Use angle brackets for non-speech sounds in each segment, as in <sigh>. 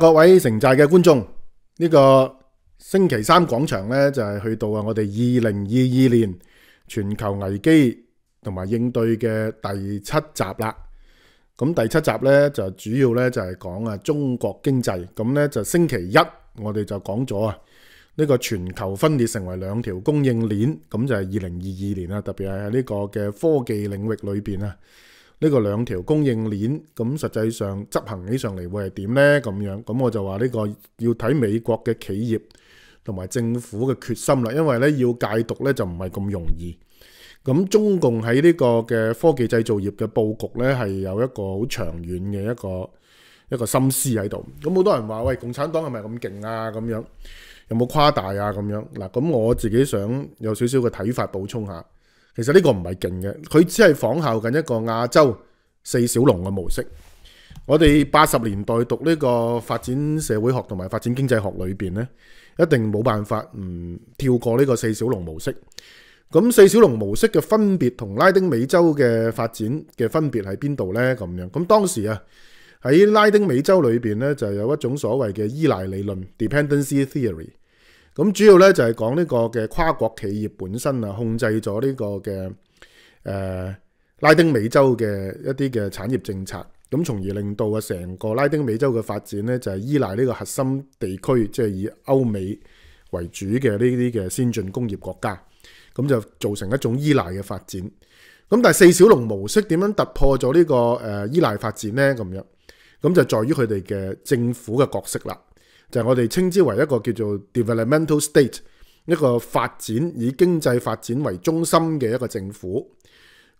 各位城寨嘅观众，呢个星期三广场咧就系去到啊，我哋二零二二年全球危机同埋应对嘅第七集啦。咁第七集咧就主要咧就系讲啊中国经济。咁咧就星期一我哋就讲咗啊呢个全球分裂成为两条供应链，咁就系二零二二年啦特别系呢个嘅科技领域里边啊。呢個兩條供應鏈，咁實際上執行起上嚟會係點呢咁樣咁我就話呢個要睇美國嘅企業同埋政府嘅決心啦。因為咧要戒毒咧就唔係咁容易。咁中共喺呢個嘅科技製造業嘅佈局咧係有一個好長遠嘅一個一個心思喺度。咁好多人話喂，共產黨係咪咁勁啊？咁樣有冇誇大啊？咁樣嗱，咁我自己想有少少嘅睇法補充下。其实呢个唔系劲嘅，佢只系仿效紧一个亚洲四小龙嘅模式。我哋八十年代读呢个发展社会学同埋发展经济学里边咧，一定冇办法唔跳过呢个四小龙模式。咁四小龙模式嘅分别同拉丁美洲嘅发展嘅分别喺边度咧？咁样咁当时啊，喺拉丁美洲里边咧就有一种所谓嘅依赖理论 （dependency theory）。咁主要咧就系讲呢个嘅跨国企业本身啊，控制咗呢个嘅诶拉丁美洲嘅一啲嘅产业政策，咁从而令到啊成个拉丁美洲嘅发展咧就系依赖呢个核心地区，即系以欧美为主嘅呢啲嘅先进工业国家，咁就造成一种依赖嘅发展。咁但系四小龙模式点样突破咗呢个诶依赖发展咧？咁样咁就在于佢哋嘅政府嘅角色啦。就係我哋稱之為一個叫做 developmental state，一個發展以經濟發展為中心嘅一個政府。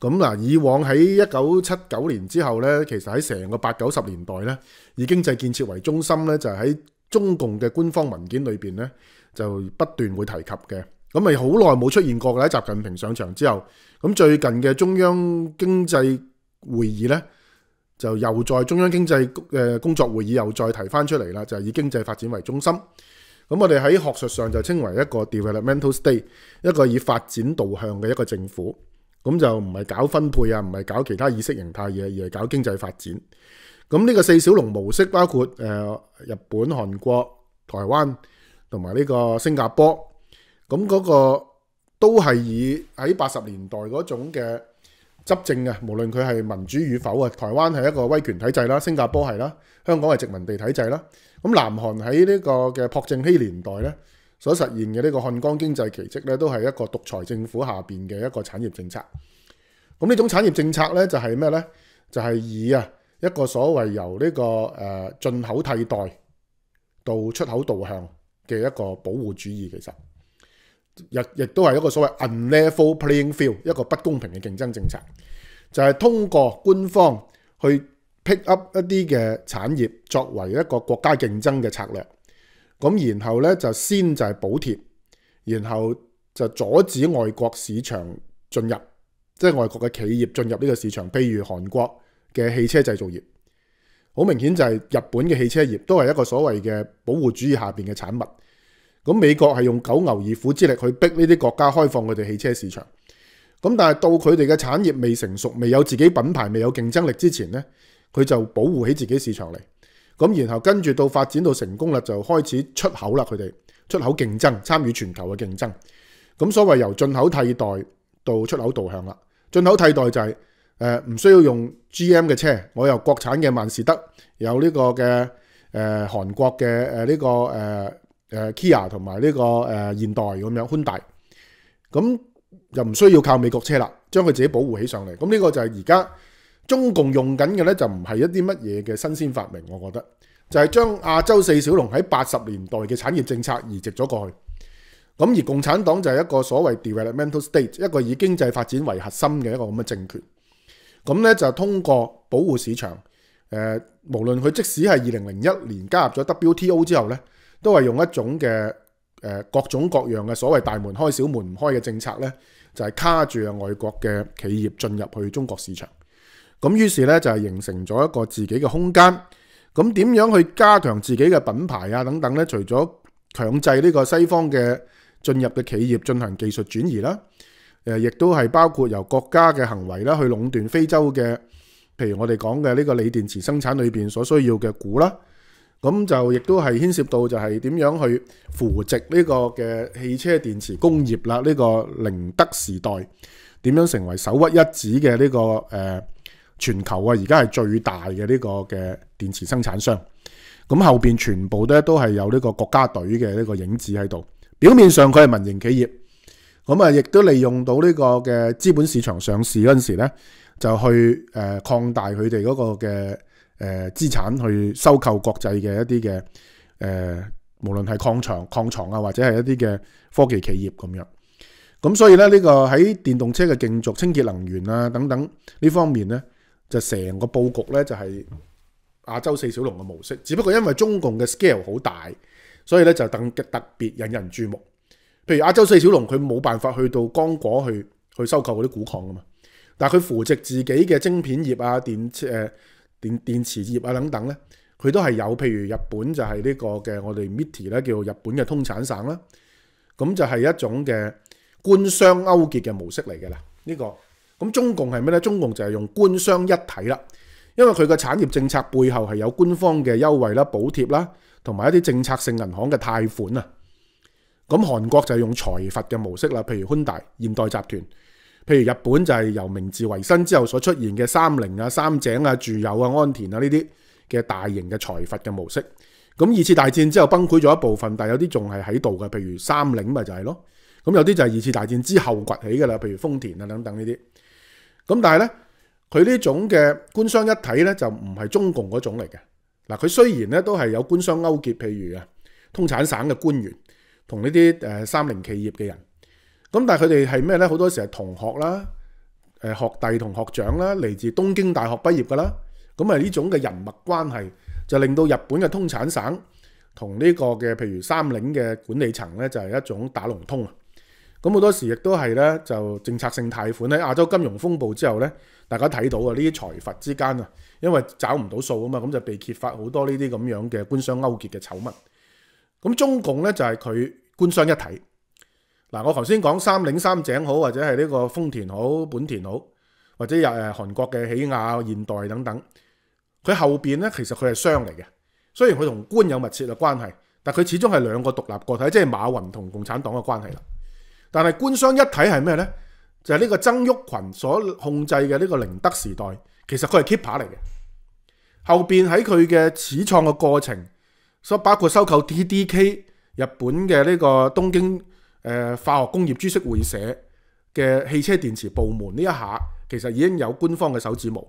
咁嗱，以往喺一九七九年之後呢，其實喺成個八九十年代呢，以經濟建設為中心呢，就喺中共嘅官方文件裏面呢，就不斷會提及嘅。咁咪好耐冇出現過喺習近平上場之後，咁最近嘅中央經濟會議呢。就又再中央經濟工作會議又再提翻出嚟啦，就係以經濟發展為中心。咁我哋喺學術上就稱為一個 developmental state，一個以發展導向嘅一個政府。咁就唔係搞分配啊，唔係搞其他意識形態嘢，而係搞經濟發展。咁呢個四小龍模式包括日本、韓國、台灣同埋呢個新加坡。咁嗰個都係以喺八十年代嗰種嘅。執政啊，無論佢係民主與否啊，台灣係一個威權體制啦，新加坡係啦，香港係殖民地體制啦。咁南韓喺呢個嘅朴正熙年代咧，所實現嘅呢個漢江經濟奇蹟咧，都係一個獨裁政府下邊嘅一個產業政策。咁呢種產業政策咧，就係咩咧？就係以啊一個所謂由呢個誒進口替代到出口導向嘅一個保護主義其實。亦亦都係一個所謂 unlevel playing field，一個不公平嘅競爭政策，就係通過官方去 pick up 一啲嘅產業作為一個國家競爭嘅策略，咁然後咧就先就係補貼，然後就阻止外國市場進入，即係外國嘅企業進入呢個市場，譬如韓國嘅汽車製造業，好明顯就係日本嘅汽車業都係一個所謂嘅保護主義下邊嘅產物。咁美國係用九牛二虎之力去逼呢啲國家開放佢哋汽車市場，咁但係到佢哋嘅產業未成熟、未有自己品牌、未有競爭力之前呢佢就保護起自己市場嚟。咁然後跟住到發展到成功啦，就開始出口啦。佢哋出口競爭，參與全球嘅競爭。咁所謂由進口替代到出口導向啦。進口替代就係唔需要用 G M 嘅車，我有國產嘅萬事德有呢個嘅誒韓國嘅呢個誒。Kia 同埋呢個誒現代咁樣寬大，咁又唔需要靠美國車啦，將佢自己保護起上嚟。咁呢個就係而家中共用緊嘅咧，就唔係一啲乜嘢嘅新鮮發明，我覺得就係將亞洲四小龍喺八十年代嘅產業政策移植咗過去。咁而共產黨就係一個所謂 developmental state，一個以經濟發展為核心嘅一個咁嘅政權。咁咧就通過保護市場，誒無論佢即使係二零零一年加入咗 WTO 之後咧。都系用一種嘅各種各樣嘅所謂大門開小門唔開嘅政策咧，就係卡住啊外國嘅企業進入去中國市場。咁於是咧就係形成咗一個自己嘅空間。咁點樣去加強自己嘅品牌啊等等咧？除咗強制呢個西方嘅進入嘅企業進行技術轉移啦，亦都係包括由國家嘅行為啦去壟斷非洲嘅，譬如我哋講嘅呢個锂電池生產裏面所需要嘅股啦。咁就亦都系牽涉到就係點樣去扶植呢個嘅汽車電池工業啦，呢個寧德時代點樣成為手握一指嘅呢個全球啊，而家係最大嘅呢個嘅電池生產商。咁後面全部咧都係有呢個國家隊嘅呢個影子喺度。表面上佢係民營企業，咁啊亦都利用到呢個嘅資本市場上市嗰陣時咧，就去擴大佢哋嗰個嘅。資產去收購國際嘅一啲嘅無論係礦場、礦床啊，或者係一啲嘅科技企業咁樣。咁所以咧，呢個喺電動車嘅競逐、清潔能源啊等等呢方面咧，就成個佈局咧就係亞洲四小龍嘅模式。只不過因為中共嘅 scale 好大，所以咧就特特別引人注目。譬如亞洲四小龍，佢冇辦法去到剛果去去收購嗰啲古礦啊嘛。但佢扶植自己嘅晶片業啊、電誒。電電池業啊等等咧，佢都係有，譬如日本就係呢個嘅我哋 Miti 咧叫日本嘅通產省啦，咁就係一種嘅官商勾結嘅模式嚟嘅啦。呢個咁中共係咩咧？中共就係用官商一體啦，因為佢嘅產業政策背後係有官方嘅優惠啦、補貼啦，同埋一啲政策性銀行嘅貸款啊。咁韓國就係用財閥嘅模式啦，譬如寬大現代集團。譬如日本就係由明治維新之後所出現嘅三菱啊、三井啊、住友啊、安田啊呢啲嘅大型嘅財閥嘅模式。咁二次大戰之後崩潰咗一部分，但有啲仲係喺度嘅，譬如三菱咪就係咯。咁有啲就係二次大戰之後崛起嘅啦，譬如豐田啊等等呢啲。咁但係咧，佢呢種嘅官商一體咧就唔係中共嗰種嚟嘅。嗱，佢雖然咧都係有官商勾結，譬如啊，通產省嘅官員同呢啲三菱企業嘅人。咁但佢哋係咩咧？好多時係同學啦，學弟同學長啦，嚟自東京大學畢業噶啦。咁啊呢種嘅人脈關係就令到日本嘅通產省同呢個嘅譬如三嶺嘅管理層咧，就係一種打龍通啊。咁好多時亦都係咧，就政策性貸款喺亞洲金融風暴之後咧，大家睇到啊，呢啲財閥之間啊，因為找唔到數啊嘛，咁就被揭發好多呢啲咁樣嘅官商勾結嘅醜聞。咁中共咧就係佢官商一體。嗱，我頭先講三嶺三井好，或者係呢個豐田好、本田好，或者又韓國嘅起亞、現代等等。佢後面呢其實佢係商嚟嘅，雖然佢同官有密切嘅關係，但佢始終係兩個獨立個體，即係馬雲同共產黨嘅關係啦。但係官商一體係咩呢？就係呢個曾毓群所控制嘅呢個寧德時代，其實佢係 keeper 嚟嘅。後面喺佢嘅始創嘅過程，所包括收購 DDK 日本嘅呢個東京。誒化學工業株式會社嘅汽車電池部門呢一下，其實已經有官方嘅手指模，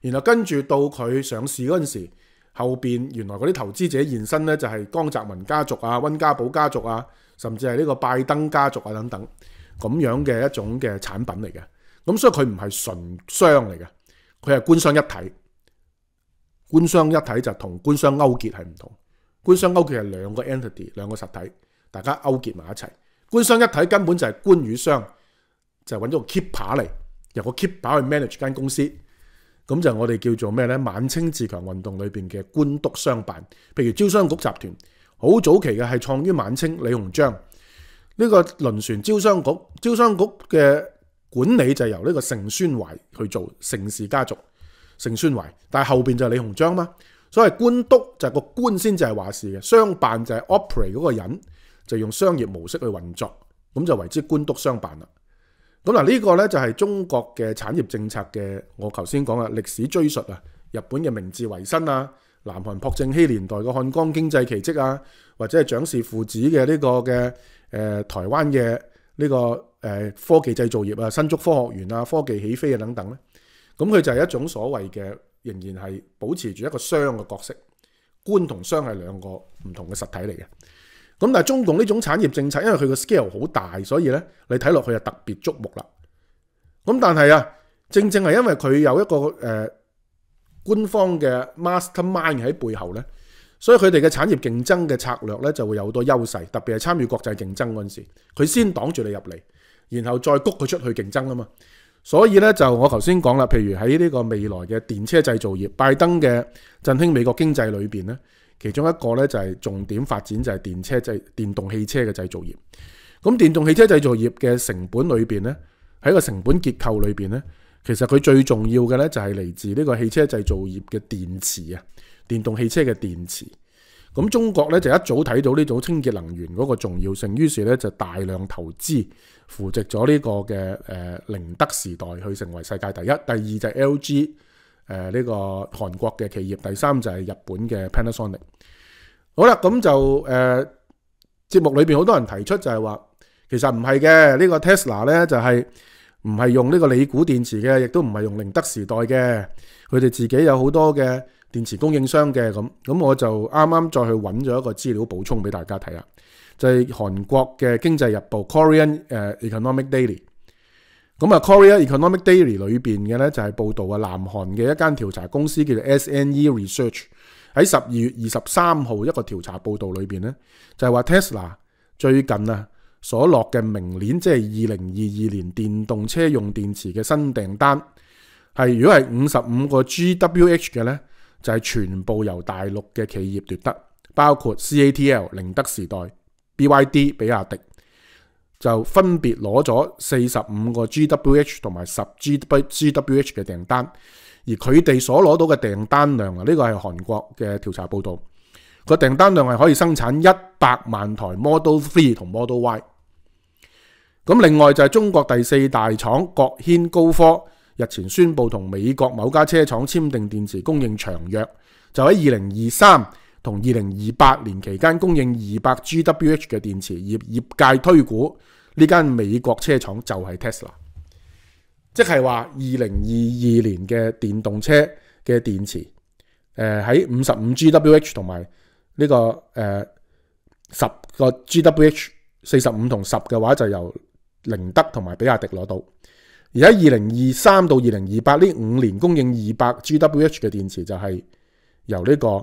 然後跟住到佢上市嗰陣時，後面原來嗰啲投資者現身咧，就係江澤民家族啊、温家寶家族啊，甚至係呢個拜登家族啊等等咁樣嘅一種嘅產品嚟嘅。咁所以佢唔係純商嚟嘅，佢係官商一體。官商一體就同官商勾結係唔同。官商勾結係兩個 entity 兩個實體，大家勾結埋一齊。官商一睇根本就系官与商，就系揾咗个 keeper 嚟，由个 keeper 去 manage 间公司，咁就我哋叫做咩呢？晚清自强运动里边嘅官督商办，譬如招商局集团，好早期嘅系创于晚清李鸿章。呢个轮船招商局招商局嘅管理就由呢个盛宣怀去做，盛氏家族盛宣怀，但系后边就系李鸿章嘛。所謂官督就系个官先至系话事嘅，商办就系 operate 嗰个人。就用商業模式去運作，咁就為之官督商辦啦。咁嗱，呢個咧就係中國嘅產業政策嘅，我頭先講嘅歷史追述啊，日本嘅明治維新啊，南韓朴正熙年代嘅漢江經濟奇蹟啊，或者係蔣氏父子嘅呢個嘅，誒台灣嘅呢個誒科技製造業啊，新竹科學園啊，科技起飛啊等等咧。咁佢就係一種所謂嘅，仍然係保持住一個商嘅角色，官同商係兩個唔同嘅實體嚟嘅。咁但系中共呢种产业政策，因为佢個 scale 好大，所以咧你睇落去就特别瞩目啦。咁但系啊，正正系因为佢有一个诶官方嘅 mastermind 喺背后咧，所以佢哋嘅产业竞争嘅策略咧就会有好多优势，特别系参与国际竞争嗰阵时，佢先挡住你入嚟，然后再谷佢出去竞争啊嘛。所以咧就我头先讲啦，譬如喺呢个未来嘅电车制造业，拜登嘅振兴美国经济里边咧。其中一個咧就係重點發展就係電車製電動汽車嘅製造業。咁電動汽車製造業嘅成本裏面咧，喺個成本結構裏面咧，其實佢最重要嘅咧就係嚟自呢個汽車製造業嘅電池啊，電動汽車嘅電池。咁中國咧就一早睇到呢組清潔能源嗰個重要性，於是咧就大量投資扶植咗呢個嘅誒德時代去成為世界第一，第二就係 LG。呢個韓國嘅企業，第三就係日本嘅 Panasonic。好啦，咁就節目裏面好多人提出就係話，其實唔係嘅，呢個 Tesla 咧就係唔係用呢個锂古電池嘅，亦都唔係用寧德時代嘅，佢哋自己有好多嘅電池供應商嘅咁。咁我就啱啱再去揾咗一個資料補充俾大家睇啦，就係韓國嘅經濟日報 Korean Economic Daily。咁啊，Corea Economic Daily 里边嘅咧就系报道啊，南韩嘅一间调查公司叫做 SNE Research 喺十二月二十三号一个调查报道里边咧，就系话 Tesla 最近啊所落嘅明年即系二零二二年电动车用电池嘅新订单系如果系五十五个 GWh 嘅咧，就系全部由大陆嘅企业夺得，包括 CATL 宁德时代、BYD 比亚迪。就分別攞咗四十五個 GWH 同埋十 G GWH 嘅訂單，而佢哋所攞到嘅訂單量啊，呢個係韓國嘅調查報道，個訂單量係可以生產一百萬台 Model Three 同 Model Y。咁另外就係中國第四大廠國軒高科日前宣布同美國某家車廠簽訂電池供應長約，就喺二零二三。同二零二八年期间供应二百 GWh 嘅电池业业界推估呢间美国车厂就系 Tesla，即系话二零二二年嘅电动车嘅电池诶喺五十五 GWh 同埋呢个诶十个 GWh 四十五同十嘅话就由宁德同埋比亚迪攞到而喺二零二三到二零二八呢五年供应二百 GWh 嘅电池就系由呢个。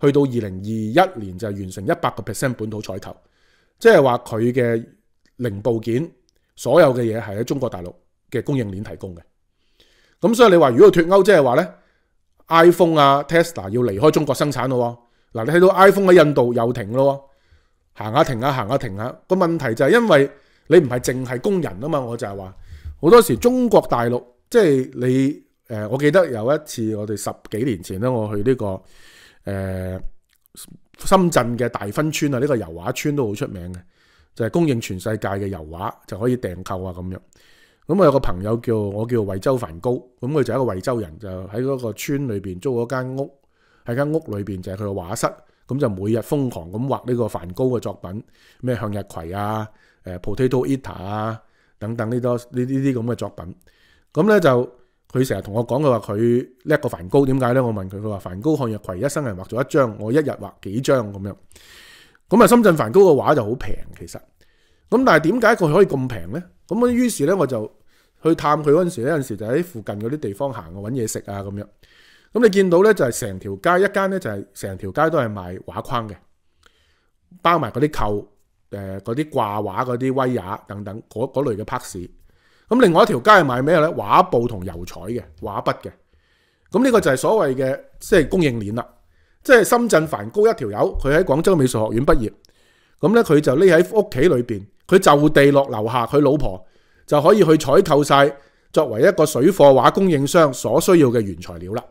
去到二零二一年就完成一百個 percent 本土採購，即係話佢嘅零部件所有嘅嘢係喺中國大陸嘅供應鏈提供嘅。咁所以你話如果脱歐，即係話呢 iPhone 啊 Tesla 要離開中國生產咯嗱，你睇到 iPhone 喺印度又停咯，行下停下行下停下個問題就係因為你唔係淨係工人啊嘛，我就係話好多時中國大陸即係你我記得有一次我哋十幾年前咧，我去呢個。誒深圳嘅大芬村啊，呢個油畫村都好出名嘅，就係供應全世界嘅油畫，就可以訂購啊咁樣。咁我有個朋友叫我叫惠州梵高，咁佢就一個惠州人，就喺嗰個村裏邊租咗間屋，喺間屋裏面就係佢嘅畫室，咁就每日瘋狂咁畫呢個梵高嘅作品，咩向日葵啊、Potato Eater 啊等等呢多呢呢啲咁嘅作品，咁咧就。佢成日同我讲，佢话佢叻个梵高，点解呢我问佢，佢话梵高汉日葵一生人画咗一张，我一日画几张咁样。咁啊，深圳梵高嘅画就好平，其实。咁但系点解佢可以咁平呢咁於于是呢我就去探佢嗰阵时，有阵时就喺附近嗰啲地方行，我搵嘢食啊咁样。咁你见到呢就系成条街一间呢就系成条街都系卖画框嘅，包埋嗰啲扣，诶嗰啲挂画嗰啲威亚等等，嗰類类嘅拍士。咁另外一條街系賣咩咧？畫布同油彩嘅畫筆嘅。咁呢個就係所謂嘅即係供應鏈啦。即係深圳梵高一條友，佢喺廣州美術學院畢業。咁咧佢就匿喺屋企裏面佢就地落樓下，佢老婆就可以去採購晒作為一個水貨畫供應商所需要嘅原材料啦。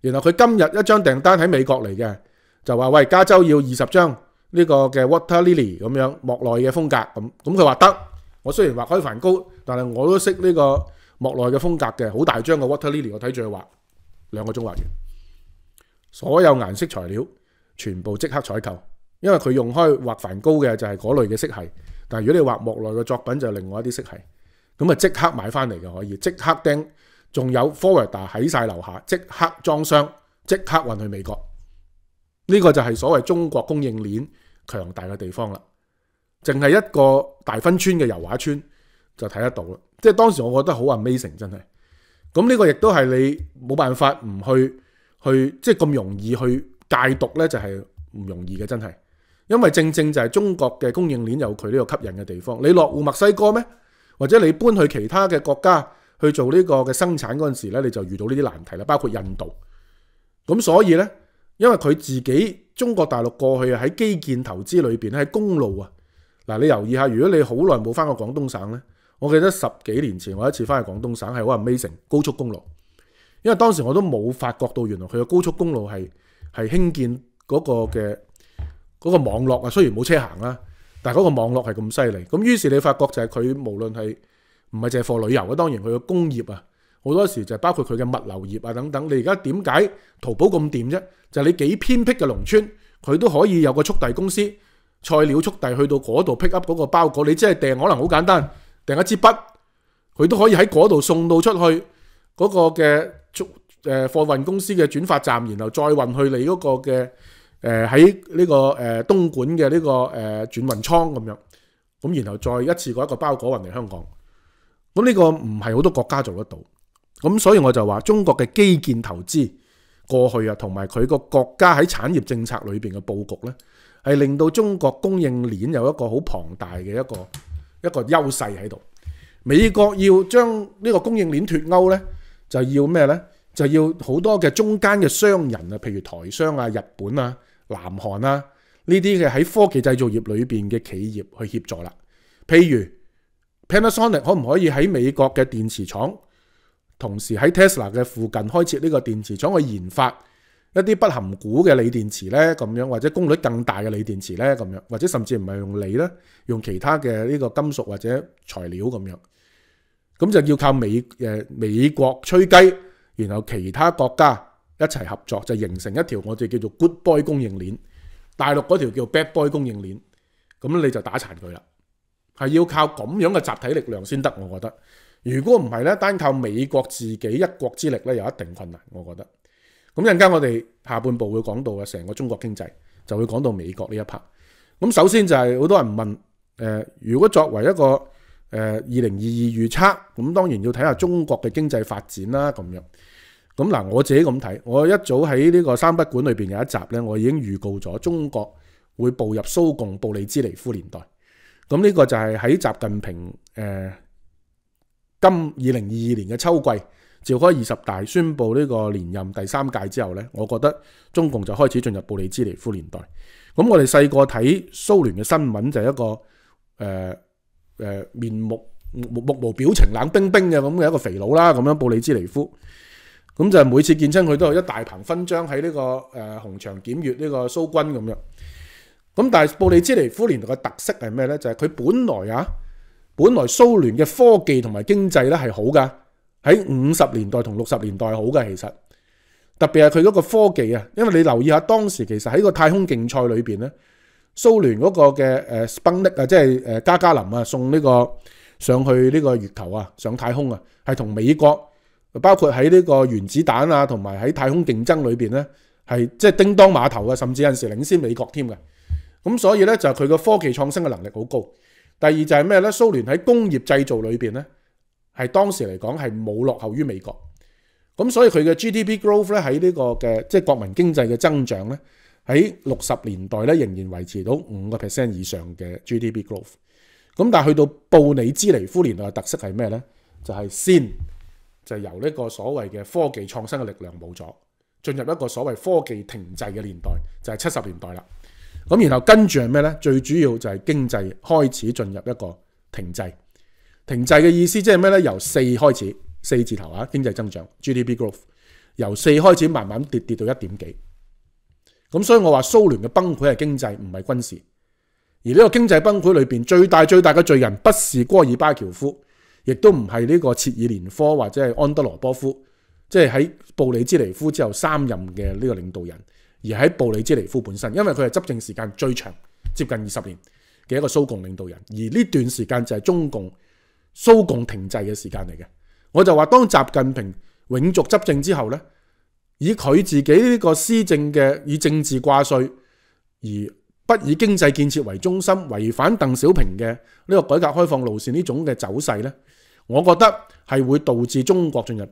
然後佢今日一張訂單喺美國嚟嘅，就話喂加州要二十張呢個嘅 Water Lily 咁樣莫奈嘅風格咁。咁佢話得，我雖然畫開梵高。但系我都識呢個莫奈嘅風格嘅，好大張嘅 Waterlily 我睇住佢畫兩個鐘畫完，所有顏色材料全部即刻採購，因為佢用開畫梵高嘅就係嗰類嘅色系，但如果你畫莫奈嘅作品就另外一啲色系，咁啊即刻買翻嚟嘅可以，即刻釘，仲有 f o r i e r 喺曬樓下，即刻裝箱，即刻運去美國。呢個就係所謂中國供應鏈強大嘅地方啦，淨係一個大分村嘅油畫村。就睇得到啦，即系當時我覺得好 amazing，真係。咁呢個亦都係你冇辦法唔去去，即系咁容易去戒毒呢就係唔容易嘅，真係。因為正正就係中國嘅供應鏈有佢呢個吸引嘅地方。你落户墨西哥咩？或者你搬去其他嘅國家去做呢個嘅生產嗰陣時呢你就遇到呢啲難題啦。包括印度，咁所以呢因為佢自己中國大陸過去喺基建投資裏面喺公路啊，嗱你留意下，如果你好耐冇翻過廣東省呢我記得十幾年前，我一次翻去廣東省，係嗰個美城高速公路。因為當時我都冇發覺到原來佢嘅高速公路係係興建嗰個嘅嗰個網絡啊。雖然冇車行啦，但係嗰個網絡係咁犀利。咁於是你發覺就係佢無論係唔係借货貨旅遊啊，當然佢嘅工業啊，好多時就係包括佢嘅物流業啊等等。你而家點解淘寶咁掂啫？就係你幾偏僻嘅農村，佢都可以有個速遞公司，菜鸟速遞去到嗰度 pick up 嗰個包裹，你即係訂可能好簡單。訂一支筆，佢都可以喺嗰度送到出去嗰個嘅誒貨運公司嘅轉發站，然後再運去你嗰個嘅喺呢個誒東莞嘅呢個誒轉運倉咁樣，咁然後再一次過一個包裹運嚟香港。咁呢個唔係好多國家做得到，咁所以我就話中國嘅基建投資過去啊，同埋佢個國家喺產業政策裏面嘅佈局咧，係令到中國供應鏈有一個好龐大嘅一個。一個優勢喺度，美國要將呢個供應鏈脱歐呢，就要咩呢？就要好多嘅中間嘅商人啊，譬如台商啊、日本啊、南韓啊呢啲嘅喺科技製造業裏面嘅企業去協助啦。譬如 Panasonic 可唔可以喺美國嘅電池廠，同時喺 Tesla 嘅附近開設呢個電池廠去研發？一啲不含钴嘅锂电池呢咁样或者功率更大嘅锂电池呢咁样或者甚至唔系用锂呢用其他嘅呢个金属或者材料咁样，咁就要靠美诶美国吹鸡，然后其他国家一齐合作，就形成一条我哋叫做 good boy 供应链，大陆嗰条叫 bad boy 供应链，咁你就打残佢啦，系要靠咁样嘅集体力量先得，我觉得如果唔系呢单靠美国自己一国之力呢有一定困难，我觉得。咁陣間我哋下半部會講到嘅，成個中國經濟就會講到美國呢一 part。咁首先就係好多人問，如果作為一個二零二二預測，咁當然要睇下中國嘅經濟發展啦。咁樣，咁嗱我自己咁睇，我一早喺呢個三筆館裏面有一集呢，我已經預告咗中國會步入蘇共布里茲尼夫年代。咁呢個就係喺習近平今二零二二年嘅秋季。召开二十大，宣布呢个连任第三届之后呢我觉得中共就开始进入布里兹尼夫年代。咁我哋细个睇苏联嘅新闻就系一个诶诶面目目无表情、冷冰冰嘅咁嘅一个肥佬啦。咁样布里兹尼夫，咁就每次见亲佢都有一大棚勋章喺呢个诶红檢检阅呢个苏军咁样。咁但系布里兹尼夫年代嘅特色系咩呢就系佢本来啊，本来苏联嘅科技同埋经济咧系好噶。喺五十年代同六十年代好嘅，其實特別係佢嗰個科技啊，因為你留意下當時其實喺個太空競賽裏面咧，蘇聯嗰個嘅誒 n i 克啊，即係加加林啊，送呢個上去呢個月球啊，上太空啊，係同美國包括喺呢個原子彈啊，同埋喺太空競爭裏面咧，係即係叮当码頭嘅，甚至有陣時領先美國添嘅。咁所以咧就係佢個科技創新嘅能力好高。第二就係咩咧？蘇聯喺工業製造裏面咧。係當時嚟講係冇落後於美國，咁所以佢嘅 GDP growth 咧喺呢個嘅即係國民經濟嘅增長咧，喺六十年代咧仍然維持到五個 percent 以上嘅 GDP growth。咁但去到布里茲尼夫年代嘅特色係咩咧？就係先就由呢個所謂嘅科技創新嘅力量冇咗，進入一個所謂科技停滯嘅年代，就係七十年代啦。咁然後跟住係咩咧？最主要就係經濟開始進入一個停滯。停滯嘅意思即係咩呢由四開始，四字頭啊，經濟增長 GDP growth 由四開始，慢慢跌跌到一點幾。咁所以我話蘇聯嘅崩潰係經濟，唔係軍事。而呢個經濟崩潰裏面最大最大嘅罪人，不是戈爾巴喬夫，亦都唔係呢個切爾連科或者係安德羅波夫，即係喺布里茲尼夫之後三任嘅呢個領導人。而喺布里茲尼夫本身，因為佢係執政時間最長，接近二十年嘅一個蘇共領導人。而呢段時間就係中共。蘇共停滯嘅時間嚟嘅，我就話當習近平永續執政之後呢以佢自己呢個施政嘅以政治掛帥，而不以經濟建設為中心，違反鄧小平嘅呢個改革開放路線呢種嘅走勢呢我覺得係會導致中國進入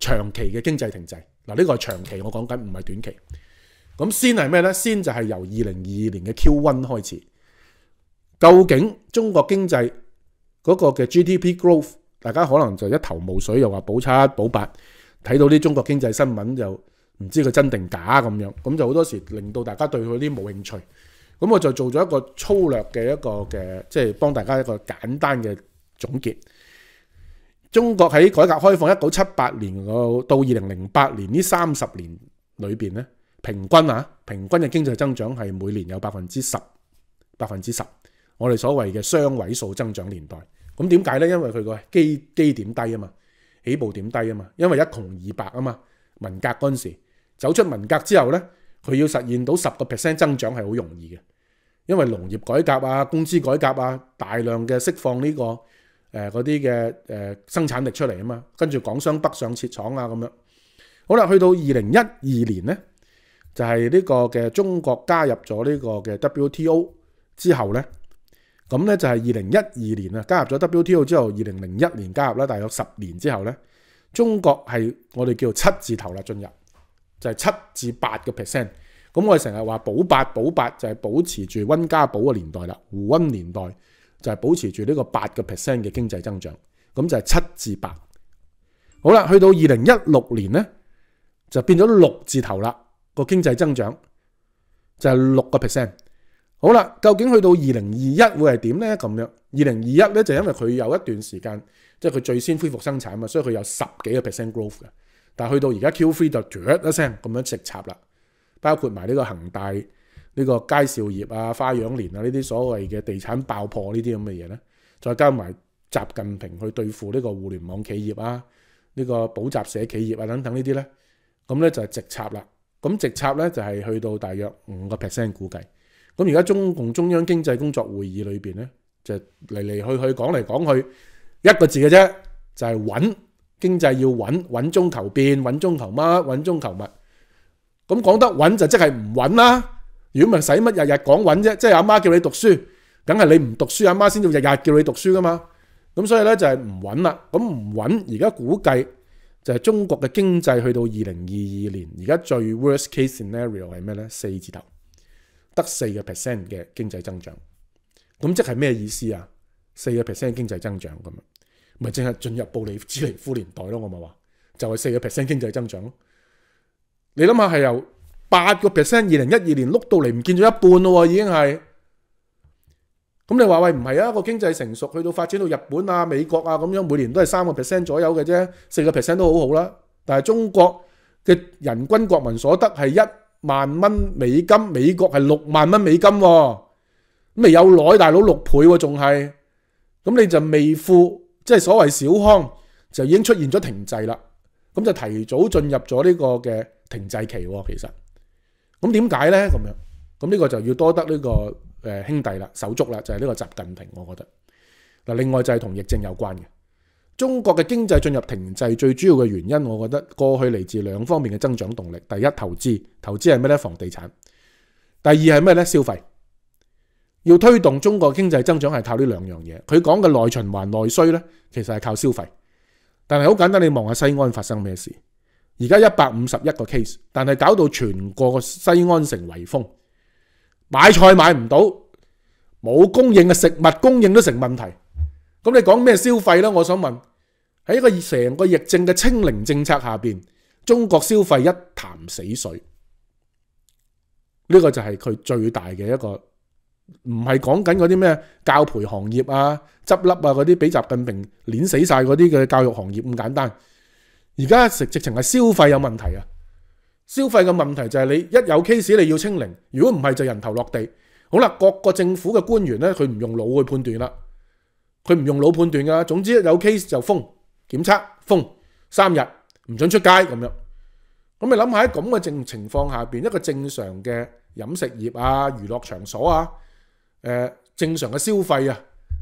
長期嘅經濟停滯。嗱，呢個係長期，我講緊唔係短期。咁先係咩呢先就係由二零二二年嘅 Q1 開始，究竟中國經濟？嗰個嘅 GDP growth，大家可能就一頭雾水，又話補七補八，睇到啲中國經濟新聞就唔知佢真定假咁樣，咁就好多時令到大家對佢啲冇興趣。咁我就做咗一個粗略嘅一個嘅，即係幫大家一個簡單嘅總結。中國喺改革開放一九七八年到二零零八年呢三十年裏面咧，平均啊，平均嘅經濟增長係每年有百分之十，百分之十。我哋所謂嘅雙位數增長年代，咁點解呢因為佢個基基點低啊嘛，起步點低啊嘛。因為一窮二白啊嘛。文革嗰陣時走出文革之後呢佢要實現到十個 percent 增長係好容易嘅，因為農業改革啊、工資改革啊，大量嘅釋放呢個嗰啲嘅生產力出嚟啊嘛。跟住港商北上設廠啊，咁樣好啦。去到二零一二年呢就係呢個嘅中國加入咗呢個嘅 WTO 之後呢咁咧就係二零一二年啊，加入咗 WTO 之後，二零零一年加入啦，大約十年之後咧，中國係我哋叫七字頭啦，進入就係七至八個 percent。咁我哋成日話保八保八，就係保持住温家寶嘅年代啦，胡温年代就係保持住呢個八個 percent 嘅經濟增長。咁就係七至八。好啦，去到二零一六年咧，就變咗六字頭啦，個經濟增長就係六個 percent。好啦，究竟去到二零二一會係點呢咁樣二零二一咧就因為佢有一段時間，即係佢最先恢復生產嘛，所以佢有十幾個 percent growth 嘅。但去到而家 Q3 就一聲咁樣直插啦，包括埋呢個恒大、呢個佳兆業啊、花樣年啊呢啲所謂嘅地產爆破呢啲咁嘅嘢咧，再加埋習近平去對付呢個互聯網企業啊、呢個補習社企業啊等等呢啲咧，咁咧就係直插啦。咁直插咧就係去到大約五個 percent 估計。咁而家中共中央經濟工作會議裏面咧，就嚟嚟去去講嚟講去一個字嘅啫，就係揾經濟要揾揾中求變，揾中求乜，揾中求物。咁講得揾就即係唔揾啦。如果唔係使乜日日講揾啫，即係阿媽叫你讀書，梗係你唔讀書，阿媽先至日日叫你讀書噶嘛。咁所以咧就係唔揾啦。咁唔揾而家估計就係中國嘅經濟去到二零二二年，而家最 worst case scenario 係咩咧？四字頭。得四个 percent 嘅經濟增長，咁即系咩意思啊？四个 percent 經濟增長咁咪唔系净系進入布利之尼夫年代咯。我咪话就系四个 percent 經濟增長咯。你谂下系由八个 percent，二零一二年碌到嚟唔见咗一半咯，已经系。咁你话喂唔系啊？个經濟成熟去到發展到日本啊、美國啊咁样，每年都系三個 percent 左右嘅啫，四個 percent 都好好啦。但系中國嘅人均國民所得係一。万蚊美金，美国系六万蚊美金，未咪有耐大佬六倍喎，仲系，咁你就未富，即系所谓小康就已经出现咗停滞啦，咁就提早进入咗呢个嘅停滞期，其实，咁点解呢咁样，咁呢个就要多得呢个诶兄弟啦，手足啦，就系呢个习近平，我觉得，嗱，另外就系同疫症有关嘅。中国嘅经济进入停滞，最主要嘅原因，我觉得过去嚟自两方面嘅增长动力。第一，投资，投资系咩呢？房地产。第二系咩呢？消费。要推动中国经济增长系靠呢两样嘢。佢讲嘅内循环、内需呢，其实系靠消费。但系好简单，你望下西安发生咩事？而家一百五十一个 case，但系搞到全个西安城圍封，买菜买唔到，冇供应嘅食物供应都成问题。咁你讲咩消费呢我想问喺一个成个疫症嘅清零政策下边，中国消费一潭死水，呢个就系佢最大嘅一个，唔系讲紧嗰啲咩教培行业啊、执笠啊嗰啲，俾习近平碾死晒嗰啲嘅教育行业咁简单。而家直直情系消费有问题啊！消费嘅问题就系你一有 case 你要清零，如果唔系就人头落地。好啦，各个政府嘅官员呢佢唔用脑去判断啦。佢唔用脑判断噶，总之有 case 就封检测封三日，唔准出街咁样。咁你谂下喺咁嘅正情况下边，一个正常嘅饮食业啊、娱乐场所啊、诶正常嘅消费啊、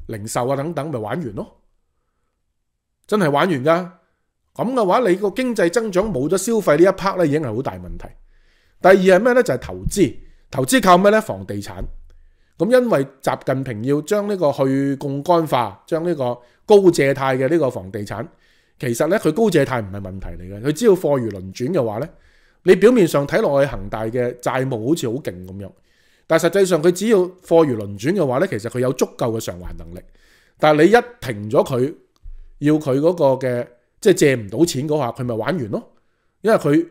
零售啊等等，咪玩完咯？真系玩完噶。咁嘅话，你个经济增长冇咗消费呢一 part 咧，已经系好大问题。第二系咩咧？就系投资，投资靠咩咧？房地产。咁因為習近平要將呢個去共幹化，將呢個高借貸嘅呢個房地產，其實呢佢高借貸唔係問題嚟嘅，佢只要貨如輪轉嘅話呢你表面上睇落去恒大嘅債務好似好勁咁樣，但實際上佢只要貨如輪轉嘅話呢其實佢有足夠嘅償還能力。但你一停咗佢，要佢嗰個嘅即係借唔到錢嗰下，佢咪玩完咯？因為佢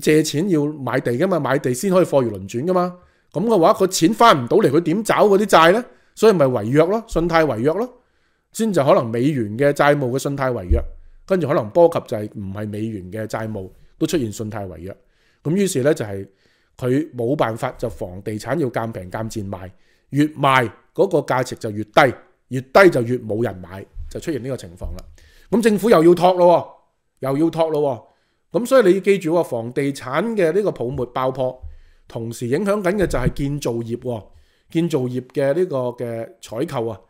借錢要買地噶嘛，買地先可以貨如輪轉噶嘛。咁嘅話，佢錢翻唔到嚟，佢點找嗰啲債呢所以咪違約咯，信貸違約咯，先就可能美元嘅債務嘅信貸違約，跟住可能波及就係唔係美元嘅債務都出現信貸違約。咁於是呢就係佢冇辦法，就房地產要減平減賤賣，越賣嗰個價值就越低，越低就越冇人買，就出現呢個情況啦。咁政府又要托咯，又要托咯。咁所以你要記住喎，房地產嘅呢個泡沫爆破。同時影響緊嘅就係建造業，建造業嘅呢個嘅採購啊，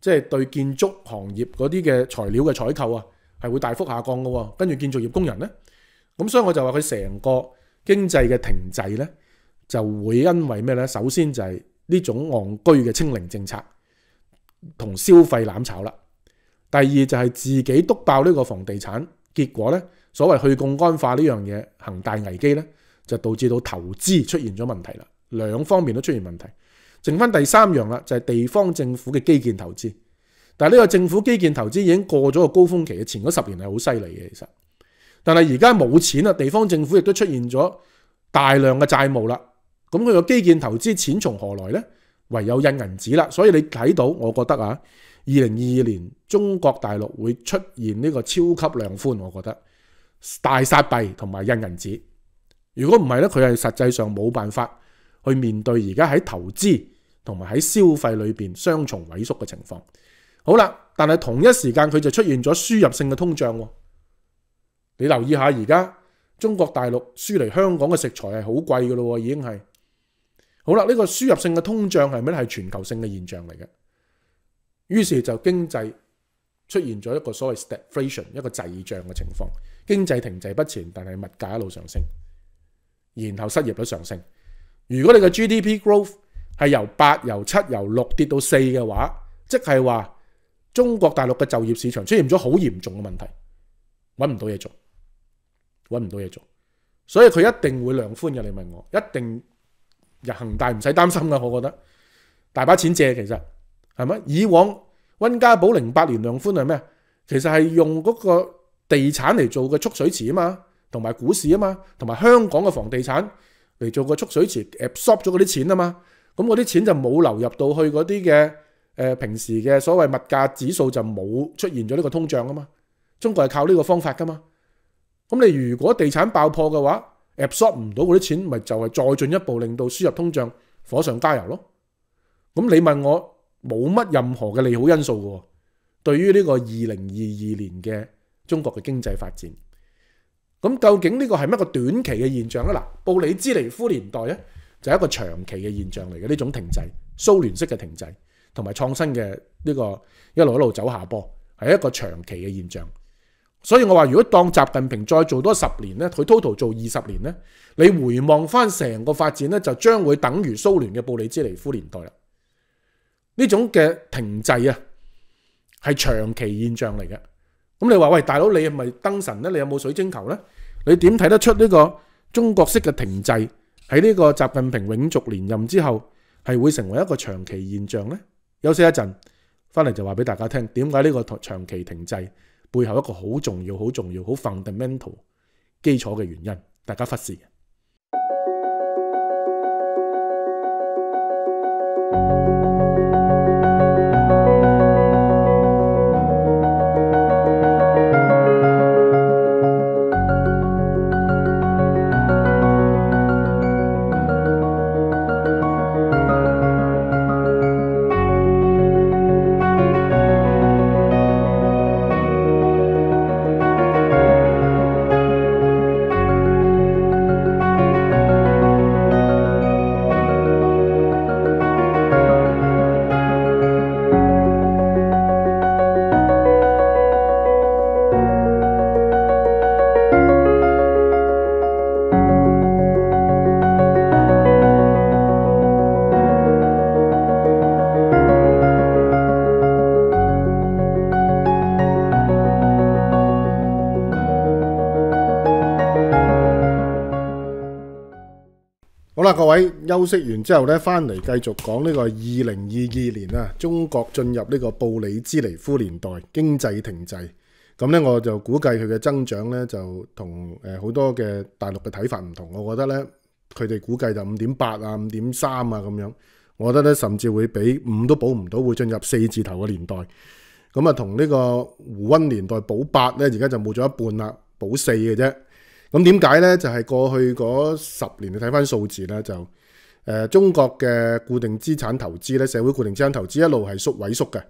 即係對建築行業嗰啲嘅材料嘅採購啊，係會大幅下降嘅。跟住建造業工人呢，咁所以我就話佢成個經濟嘅停滯呢，就會因為咩呢？首先就係呢種昂居嘅清零政策同消費攬炒啦。第二就係自己督爆呢個房地產，結果呢，所謂去共安化呢樣嘢，恒大危機呢。就導致到投資出現咗問題啦，兩方面都出現問題。剩翻第三樣啦，就係地方政府嘅基建投資。但呢個政府基建投資已經過咗個高峰期，前嗰十年係好犀利嘅，其實。但係而家冇錢啦，地方政府亦都出現咗大量嘅債務啦。咁佢個基建投資錢從何來呢？唯有印銀紙啦。所以你睇到，我覺得啊，二零二二年中國大陸會出現呢個超級量寬，我覺得大殺幣同埋印銀紙。如果唔係咧，佢係實際上冇辦法去面對而家喺投資同埋喺消費裏面雙重萎縮嘅情況。好啦，但係同一時間佢就出現咗輸入性嘅通脹。你留意下而家中國大陸輸嚟香港嘅食材係好貴㗎咯，已經係好啦。呢個輸入性嘅通脹係咩係全球性嘅現象嚟嘅？於是就經濟出現咗一個所謂 stagflation 一個滯脹嘅情況，經濟停滯不前，但係物價一路上升。然后失业率上升。如果你嘅 GDP growth 系由八、由七、由六跌到四嘅话，即系话中国大陆嘅就业市场出现咗好严重嘅问题，搵唔到嘢做，搵唔到嘢做。所以佢一定会量宽嘅。你问我，一定日恒大唔使担心噶。我觉得大把钱借，其实系咪？以往温家宝零八年量宽系咩？其实系用嗰个地产嚟做嘅蓄水池啊嘛。同埋股市啊嘛，同埋香港嘅房地產嚟做個蓄水池，absorb 咗嗰啲錢啊嘛，咁嗰啲錢就冇流入到去嗰啲嘅平時嘅所謂物價指數就冇出現咗呢個通脹啊嘛，中國係靠呢個方法噶嘛，咁你如果地產爆破嘅話，absorb 唔到嗰啲錢，咪就係再進一步令到輸入通脹火上加油咯。咁你問我冇乜任何嘅利好因素噶，對於呢個二零二二年嘅中國嘅經濟發展。咁究竟呢个系乜个短期嘅现象啊？嗱，布里兹尼夫年代咧就系一个长期嘅现象嚟嘅呢种停滞，苏联式嘅停滞，同埋创新嘅呢个一路一路走下坡，系一个长期嘅现象。所以我话如果当习近平再做多十年咧，佢 total 做二十年咧，你回望翻成个发展咧，就将会等于苏联嘅布里兹尼夫年代啦。呢种嘅停滞啊，系长期现象嚟嘅。咁你话喂大佬你系咪灯神呢你有冇水晶球呢你点睇得出呢个中国式嘅停滞喺呢个习近平永续连任之后系会成为一个长期现象呢休息一阵，翻嚟就话俾大家听，点解呢个长期停滞背后一个好重要、好重要、好 fundamental 基础嘅原因，大家忽视。各位休息完之後咧，翻嚟繼續講呢個二零二二年啊，中國進入呢個布里茲尼夫年代經濟停滯，咁咧我就估計佢嘅增長咧就同好多嘅大陸嘅睇法唔同，我覺得咧佢哋估計就五點八啊、五點三啊咁樣，我覺得咧甚至會比五都補唔到，會進入四字頭嘅年代。咁啊，同呢個胡温年代補八咧，而家就冇咗一半啦，補四嘅啫。咁点解呢就系过去嗰十年，你睇翻数字咧，就诶，中国嘅固定资产投资咧，社会固定资产投资一路系缩萎缩嘅。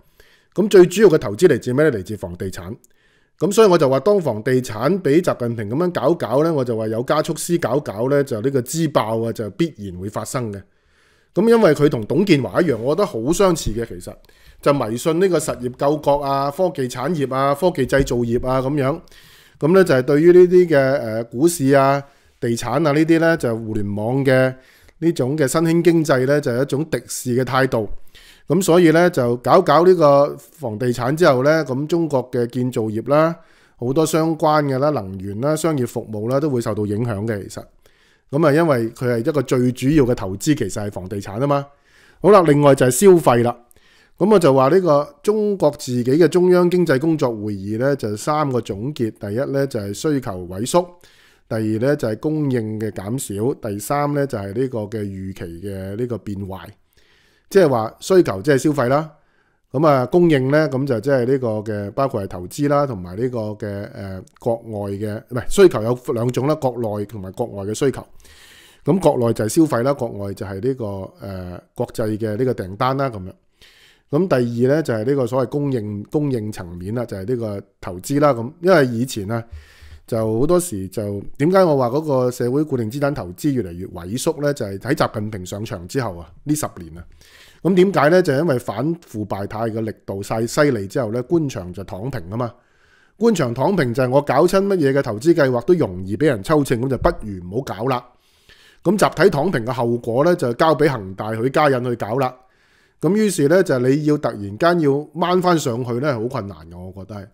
咁最主要嘅投资嚟自咩呢嚟自房地产。咁所以我就话，当房地产俾习近平咁样搞搞呢我就话有加速师搞搞呢就呢个资爆啊，就必然会发生嘅。咁因为佢同董建华一样，我觉得好相似嘅。其实就迷信呢个实业救国啊，科技产业啊，科技制造业啊咁样。咁咧就係對於呢啲嘅股市啊、地產啊呢啲咧，就互聯網嘅呢種嘅新興經濟咧，就係一種敵視嘅態度。咁所以咧就搞搞呢個房地產之後咧，咁中國嘅建造業啦、好多相關嘅啦、能源啦、商業服務啦，都會受到影響嘅。其實咁啊，因為佢係一個最主要嘅投資，其實係房地產啊嘛。好啦，另外就係消費啦。咁我就话呢个中国自己嘅中央经济工作会议咧，就三个总结：第一咧就系需求萎缩，第二咧就系供应嘅减少，第三咧就系呢个嘅预期嘅呢个变坏，即系话需求即系消费啦。咁啊，供应咧咁就即系呢个嘅包括系投资啦，同埋呢个嘅诶国外嘅唔系需求有两种啦，国内同埋国外嘅需求。咁国内就系消费啦，国外就系呢个诶国际嘅呢个订单啦，咁样。咁第二咧就係呢個所謂供應供应層面啦，就係呢個投資啦。咁因為以前啊，就好多時就點解我話嗰個社會固定資產投資越嚟越萎縮咧？就係喺習近平上場之後啊，呢十年啊，咁點解咧？就因為反腐敗態嘅力度曬犀利之後咧，官場就躺平啊嘛。官場躺平就係我搞親乜嘢嘅投資計劃都容易俾人抽訕，咁就不如唔好搞啦。咁集體躺平嘅後果咧，就交俾恒大佢家印去搞啦。咁於是咧就係你要突然間要掹翻上去咧，係好困難嘅。我覺得係。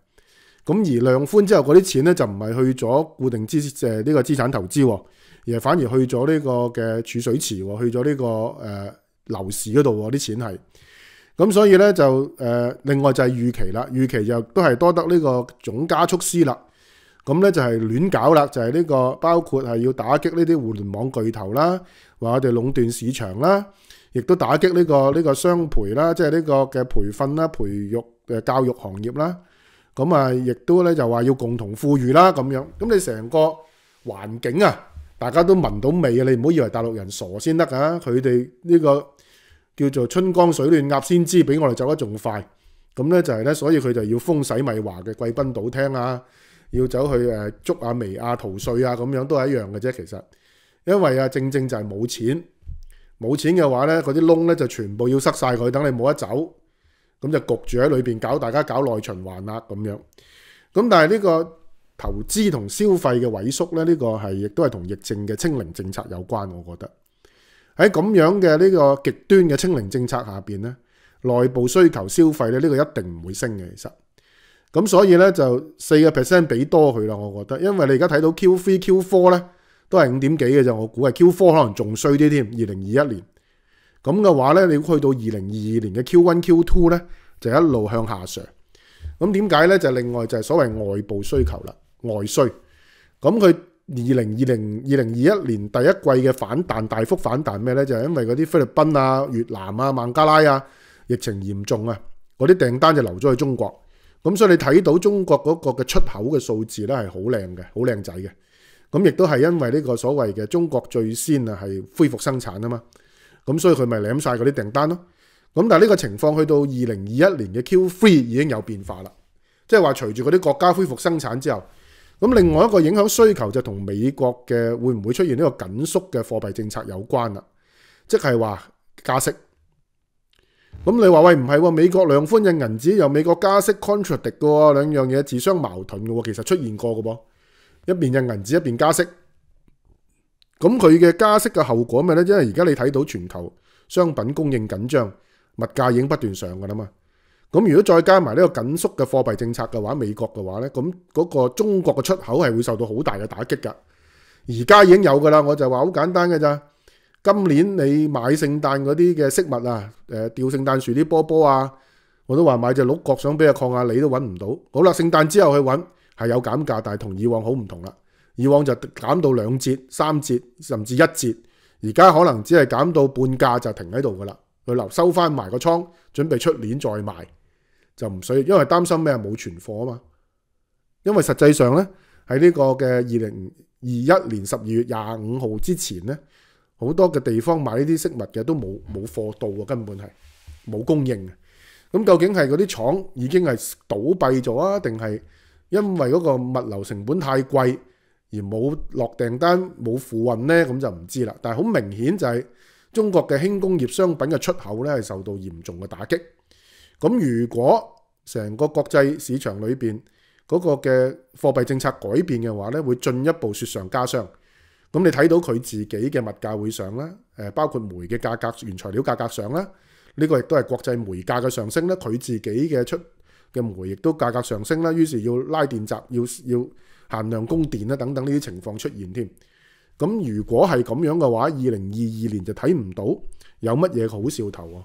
咁而量寬之後，嗰啲錢咧就唔係去咗固定資呢個資產投資，而係反而去咗呢個嘅儲水池，去咗呢個誒樓市嗰度喎，啲錢係。咁所以咧就誒，另外就係預期啦，預期又都係多得呢個總加速師啦。咁咧就係亂搞啦，就係呢個包括係要打擊呢啲互聯網巨頭啦，話我哋壟斷市場啦。亦都打擊呢個呢个雙培啦，即係呢個嘅培訓啦、培育教育行業啦。咁啊，亦都咧就話要共同富裕啦咁樣。咁你成個環境啊，大家都聞到味啊，你唔好以為大陸人傻先得啊佢哋呢個叫做春江水暖鴨先知，比我哋走得仲快。咁咧就係咧，所以佢就要風洗米華嘅貴賓島聽啊，要走去捉阿眉啊逃税啊，咁樣都係一樣嘅啫。其實，因為啊，正正就係冇錢。冇钱嘅话咧，嗰啲窿咧就全部要塞晒佢，等你冇得走，咁就焗住喺里边搞大家搞内循环啦咁样。咁但系呢个投资同消费嘅萎缩咧，呢个系亦都系同疫症嘅清零政策有关，我觉得喺咁样嘅呢个极端嘅清零政策下边咧，内部需求消费咧呢个一定唔会升嘅，其实。咁所以咧就四个 percent 俾多佢啦，我觉得，因为你而家睇到 Q3、Q4 咧。都系五点几嘅啫，我估系 Q Four 可能仲衰啲添。二零二一年咁嘅话咧，你去到二零二二年嘅 Q One、Q Two 咧，就一路向下上。咁点解咧？就另外就系所谓外部需求啦，外需。咁佢二零二零二零二一年第一季嘅反弹大幅反弹咩咧？就系因为嗰啲菲律宾啊、越南啊、孟加拉啊，疫情严重啊，嗰啲订单就流咗去中国。咁所以你睇到中国嗰个嘅出口嘅数字咧，系好靓嘅，好靓仔嘅。咁亦都系因为呢个所谓嘅中国最先啊系恢复生产啊嘛，咁所以佢咪舐晒嗰啲订单咯。咁但系呢个情况去到二零二一年嘅 Q three 已经有变化啦，即系话随住嗰啲国家恢复生产之后，咁另外一个影响需求就同美国嘅会唔会出现呢个紧缩嘅货币政策有关啦，即系话加息。咁你话喂唔系美国两宽印银纸又美国加息 contradict 喎两样嘢自相矛盾嘅，其实出现过嘅喎。一边印银纸一边加息，咁佢嘅加息嘅后果咩呢因为而家你睇到全球商品供应紧张，物价已经不断上噶啦嘛。咁如果再加埋呢个紧缩嘅货币政策嘅话，美国嘅话呢咁嗰个中国嘅出口系会受到好大嘅打击噶。而家已经有噶啦，我就话好简单嘅咋。今年你买圣诞嗰啲嘅饰物啊，诶，吊圣诞树啲波波啊，我都话买只鹿角想俾阿邝下你都揾唔到。好啦，圣诞之后去揾。係有減價，但係同以往好唔同啦。以往就減到兩折、三折，甚至一折。而家可能只係減到半價就停喺度噶啦，佢留收翻埋個倉，準備出年再賣，就唔需要，因為擔心咩冇存貨啊嘛。因為實際上咧，喺呢個嘅二零二一年十二月廿五號之前咧，好多嘅地方買呢啲飾物嘅都冇冇貨到喎，根本係冇供應嘅。咁究竟係嗰啲廠已經係倒閉咗啊？定係？因為嗰個物流成本太貴而冇落訂單冇付運呢，咁就唔知啦。但好明顯就係中國嘅輕工業商品嘅出口咧係受到嚴重嘅打擊。咁如果成個國際市場裏面嗰個嘅貨幣政策改變嘅話咧，會進一步雪上加霜。咁你睇到佢自己嘅物價會上啦，包括煤嘅價格、原材料價格上啦，呢個亦都係國際煤價嘅上升咧，佢自己嘅出嘅煤亦都價格上升啦，於是要拉電閘，要要限量供電啦，等等呢啲情況出現添。咁如果係咁樣嘅話，二零二二年就睇唔到有乜嘢好兆頭喎。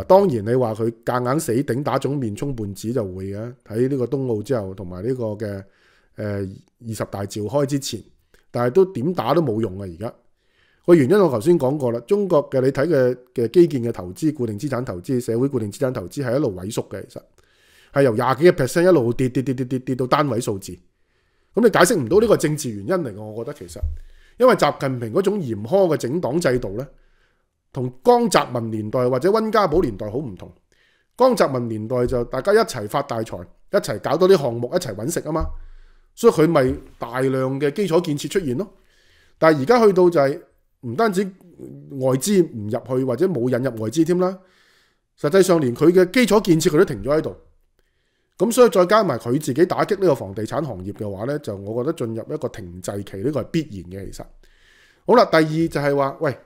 嗱，當然你話佢夾硬死頂打嘴面充半紙就會嘅，喺呢個東澳之後同埋呢個嘅二十大召開之前，但係都點打都冇用啊！而家個原因我頭先講過啦，中國嘅你睇嘅嘅基建嘅投資、固定資產投資、社會固定資產投資係一路萎縮嘅，其實。係由廿幾億 percent 一路跌跌跌跌跌跌到單位數字，咁你解釋唔到呢個政治原因嚟。我覺得其實因為習近平嗰種嚴苛嘅整黨制度呢同江澤民年代或者温家寶年代好唔同。江澤民年代就大家一齊發大財，一齊搞多啲項目，一齊揾食啊嘛，所以佢咪大量嘅基礎建設出現咯。但而家去到就係唔單止外資唔入去，或者冇引入外資添啦。實際上連佢嘅基礎建設佢都停咗喺度。咁所以再加埋佢自己打击呢个房地产行业嘅话呢就我觉得进入一个停滞期呢个系必然嘅。其实好啦，第二就系话喂，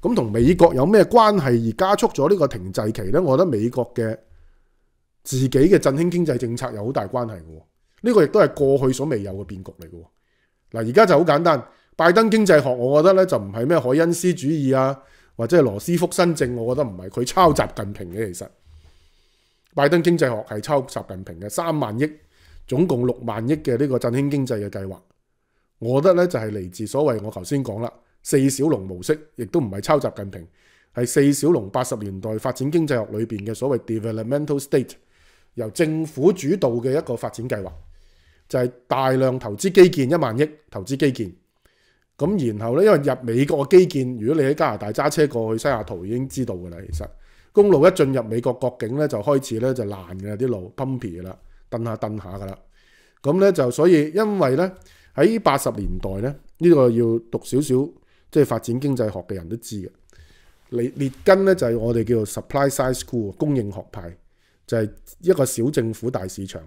咁同美国有咩关系而加速咗呢个停滞期呢我觉得美国嘅自己嘅振兴经济政策有好大关系嘅，呢个亦都系过去所未有嘅变局嚟嘅。嗱，而家就好简单，拜登经济学，我觉得呢就唔系咩海恩斯主义啊，或者系罗斯福新政，我觉得唔系佢抄袭近平嘅其实。拜登經濟學係抄習近平嘅三萬億，總共六萬億嘅呢個振興經濟嘅計劃，我覺得呢就係嚟自所謂我頭先講啦，四小龍模式，亦都唔係抄習近平，係四小龍八十年代發展經濟學裏面嘅所謂 developmental state，由政府主導嘅一個發展計劃，就係大量投資基建一萬億投資基建，咁然後呢因為入美國嘅基建，如果你喺加拿大揸車過去西雅圖已經知道㗎啦，其實。公路一進入美國國境咧，就開始咧就爛嘅啲路，pumpy 啦，蹬下蹬下噶啦。咁咧就所以，因為咧喺八十年代咧，呢個要讀少少即係發展經濟學嘅人都知嘅。列根咧就係我哋叫做 supply side school 供應學派，就係一個小政府大市場，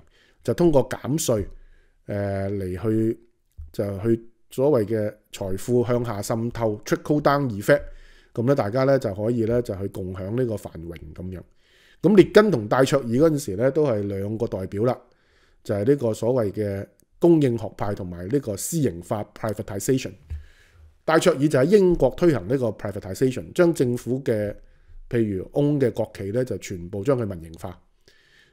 就通過減税嚟去就去所謂嘅財富向下滲透，trickle down effect。咁咧，大家咧就可以咧就去共享呢個繁榮咁樣。咁列根同戴卓爾嗰陣時咧，都係兩個代表啦，就係呢個所謂嘅供應學派同埋呢個私營化 p r i v a t i z a t i o n 戴卓爾就喺英國推行呢個 p r i v a t i z a t i o n 將政府嘅譬如翁嘅國企咧，就全部將佢民營化。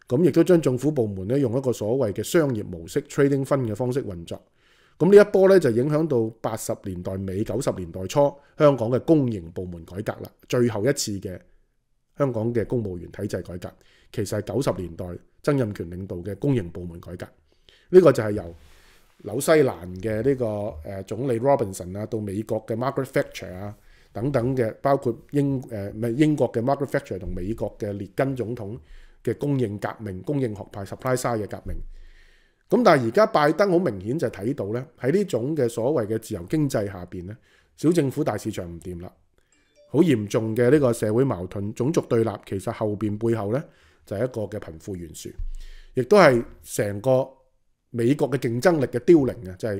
咁亦都將政府部門咧，用一個所謂嘅商業模式 trading 分嘅方式運作。咁呢一波咧就影響到八十年代尾九十年代初香港嘅公營部門改革啦，最後一次嘅香港嘅公務員體制改革，其實係九十年代曾蔭權領導嘅公營部門改革。呢個就係由紐西蘭嘅呢個總理 Robinson 啊，到美國嘅 Margaret Thatcher 啊等等嘅，包括英唔英國嘅 Margaret Thatcher 同美國嘅列根總統嘅公營革命、公營學派 Supply Side 嘅革命。咁但系而家拜登好明顯就睇到咧，喺呢種嘅所謂嘅自由經濟下面咧，小政府大市場唔掂啦，好嚴重嘅呢個社會矛盾、種族對立，其實後面背後咧就係一個嘅貧富懸殊，亦都係成個美國嘅競爭力嘅凋零啊！就係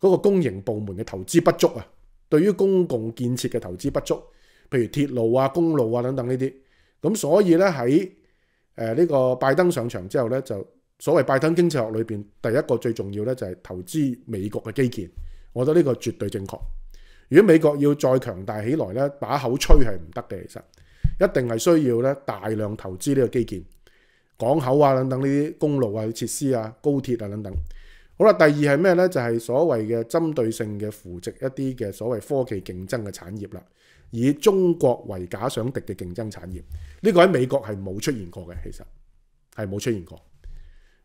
嗰個公營部門嘅投資不足啊，對於公共建設嘅投資不足，譬如鐵路啊、公路啊等等呢啲，咁所以咧喺呢個拜登上場之後咧就。所谓拜登经济学里边第一个最重要咧，就系投资美国嘅基建。我觉得呢个绝对正确。如果美国要再强大起来咧，把口吹系唔得嘅。其实一定系需要咧大量投资呢个基建、港口啊等等呢啲公路啊设施啊、高铁啊等等。好啦，第二系咩呢就系所谓嘅针对性嘅扶植一啲嘅所谓科技竞争嘅产业啦，以中国为假想敌嘅竞争产业。呢个喺美国系冇出现过嘅，其实系冇出现过。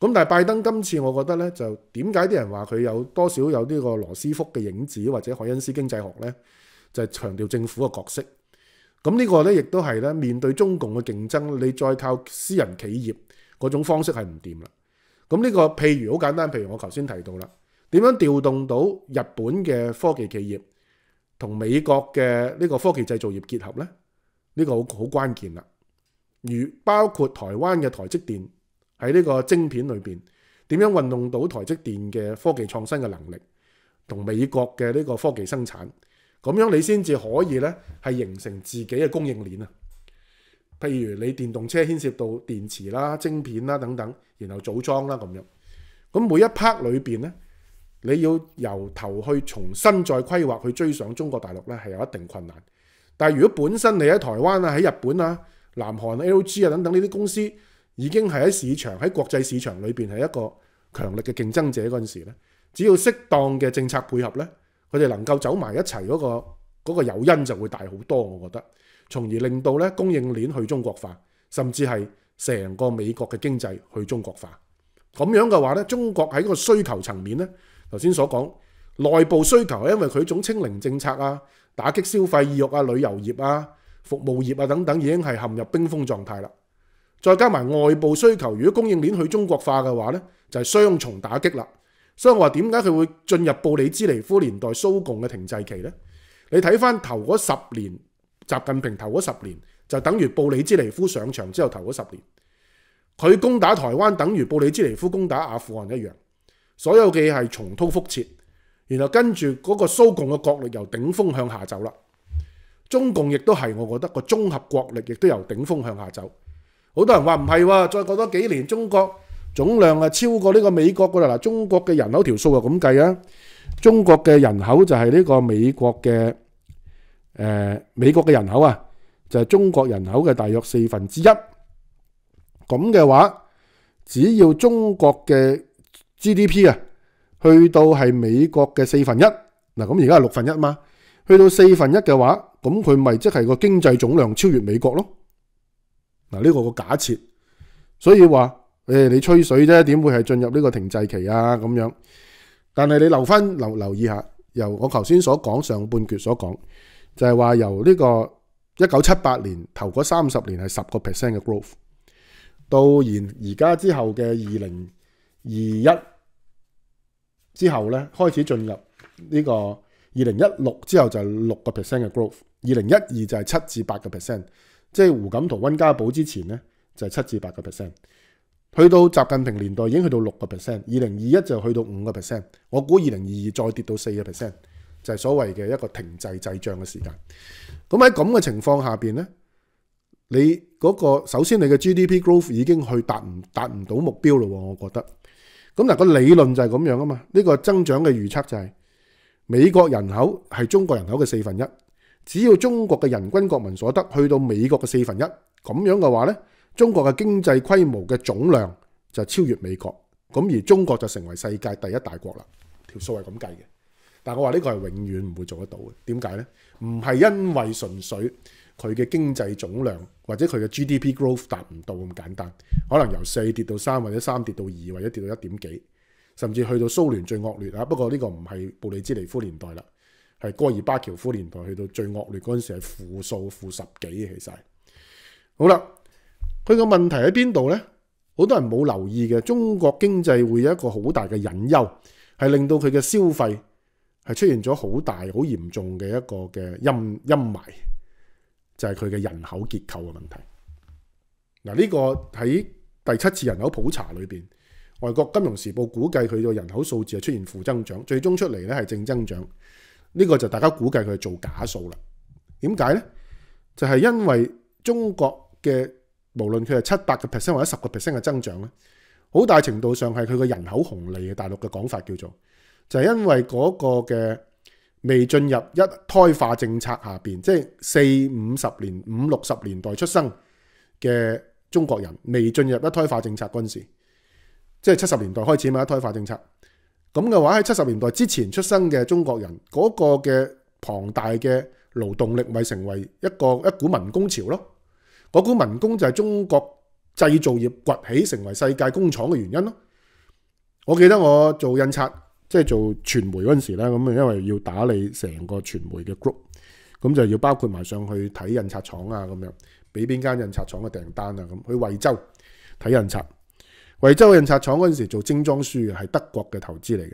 咁但係拜登今次，我覺得呢就點解啲人話佢有多少有呢個羅斯福嘅影子，或者海恩斯經濟學呢就係強調政府嘅角色。咁呢個呢亦都係呢面對中共嘅競爭，你再靠私人企業嗰種方式係唔掂啦。咁呢個譬如好簡單，譬如我頭先提到啦，點樣調動到日本嘅科技企業同美國嘅呢個科技製造業結合呢呢個好好關鍵啦。如包括台灣嘅台積電。喺呢個晶片裏面點樣運用到台積電嘅科技創新嘅能力，同美國嘅呢個科技生產，咁樣你先至可以呢係形成自己嘅供應鏈啊。譬如你電動車牽涉到電池啦、晶片啦等等，然後組裝啦咁樣。咁每一 part 裏面呢你要由頭去重新再規劃去追上中國大陸呢係有一定困難。但係如果本身你喺台灣啊、喺日本啊、南韓、LG 啊等等呢啲公司，已經係喺市場喺國際市場裏面係一個強力嘅競爭者嗰時咧，只要適當嘅政策配合咧，佢哋能夠走埋一齊嗰個嗰個誘因就會大好多，我覺得，從而令到咧供應鏈去中國化，甚至係成個美國嘅經濟去中國化。咁樣嘅話咧，中國喺個需求層面咧，頭先所講內部需求因為佢種清零政策啊、打擊消費意欲啊、旅遊業啊、服務業啊等等已經係陷入冰封狀態啦。再加埋外部需求，如果供应链去中國化嘅話呢就係雙重打擊啦。所以我話點解佢會進入布里茲尼夫年代蘇共嘅停滯期呢你睇翻頭嗰十年，習近平頭嗰十年就等於布里茲尼夫上場之後頭嗰十年，佢攻打台灣等於布里茲尼夫攻打阿富汗一樣，所有嘅嘢係重蹈覆轍，然後跟住嗰個蘇共嘅角力由頂峰向下走啦。中共亦都係，我覺得個綜合国力亦都由頂峰向下走。好多人話唔係喎，再過多幾年，中國總量啊超過呢個美國㗎啦！嗱，中國嘅人口條數就咁計啊，中國嘅人口就係呢個美國嘅，誒美國嘅人口啊，就係中國人口嘅大約四分之一。咁嘅話，只要中國嘅 GDP 啊，去到係美國嘅四分一，嗱咁而家係六分一嘛，去到四分一嘅話，咁佢咪即係個經濟總量超越美國咯？嗱呢个个假设，所以话诶你吹水啫，点会系进入呢个停滞期啊咁样？但系你留翻留留意下，由我头先所讲上半决所讲，就系话由呢个一九七八年头嗰三十年系十个 percent 嘅 growth，到然而家之后嘅二零二一之后咧，开始进入呢个二零一六之后就六个 percent 嘅 growth，二零一二就系七至八个 percent。即系胡锦涛、温家宝之前咧，就系七至八个 percent，去到习近平年代已经去到六个 percent，二零二一就去到五个 percent，我估二零二二再跌到四个 percent，就系所谓嘅一个停滞滞涨嘅时间。咁喺咁嘅情况下边咧，你嗰个首先你嘅 GDP growth 已经去达唔达唔到目标咯，我觉得。咁嗱，个理论就系咁样啊嘛，呢个增长嘅预测就系美国人口系中国人口嘅四分一。只要中国嘅人均国民所得去到美国嘅四分一咁样嘅话呢，中国嘅经济规模嘅总量就超越美国，咁而中国就成为世界第一大国啦。条数系咁计嘅，但我话呢个系永远唔会做得到嘅。点解呢？唔系因为纯粹佢嘅经济总量或者佢嘅 GDP growth 达唔到咁简单，可能由四跌到三，或者三跌到二，或者跌到一点几，甚至去到苏联最恶劣啊。不过呢个唔系布里兹尼夫年代啦。系戈尔巴乔夫年代去到最恶劣嗰阵时，系负数负十几，其实好啦。佢个问题喺边度呢好多人冇留意嘅，中国经济会有一个好大嘅隐忧，系令到佢嘅消费系出现咗好大好严重嘅一个嘅阴阴霾，就系佢嘅人口结构嘅问题。嗱，呢个喺第七次人口普查里边，外国金融时报估计佢个人口数字系出现负增长，最终出嚟咧系正增长。呢個就大家估計佢做假數啦。點解呢就係因為中國嘅無論佢係七百個 percent 或者十個 percent 嘅增長咧，好大程度上係佢嘅人口紅利嘅大陸嘅講法叫做，就係因為嗰個嘅未進入一胎化政策下面即係四五十年五六十年代出生嘅中國人未進入一胎化政策軍事，即係七十年代開始嘛一胎化政策。咁嘅话喺七十年代之前出生嘅中国人嗰个嘅庞大嘅劳动力咪成为一个一股民工潮咯？嗰股民工就系中国制造业崛起成为世界工厂嘅原因咯。我记得我做印刷即系做传媒嗰阵时咧，咁因为要打理成个传媒嘅 group，咁就要包括埋上去睇印刷厂啊，咁样俾边间印刷厂嘅订单啊，咁去惠州睇印刷。惠州印刷厂嗰阵时做精装书嘅，系德国嘅投资嚟嘅。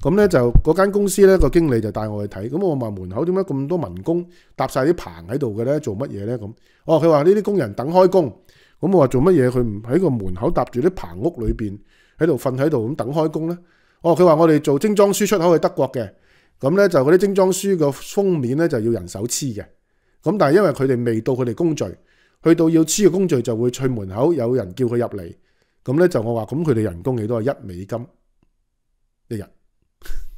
咁咧就嗰间公司咧个经理就带我去睇。咁我问门口点解咁多民工搭晒啲棚喺度嘅咧？做乜嘢咧？咁哦，佢话呢啲工人等开工。咁我话做乜嘢？佢唔喺个门口搭住啲棚，屋里边喺度瞓喺度咁等开工咧。哦，佢话我哋做精装书出口去德国嘅。咁咧就嗰啲精装书个封面咧就要人手黐嘅。咁但系因为佢哋未到佢哋工序，去到要黐嘅工序就会去门口有人叫佢入嚟。咁咧就我话，咁佢哋人工亦多啊？一美金一日，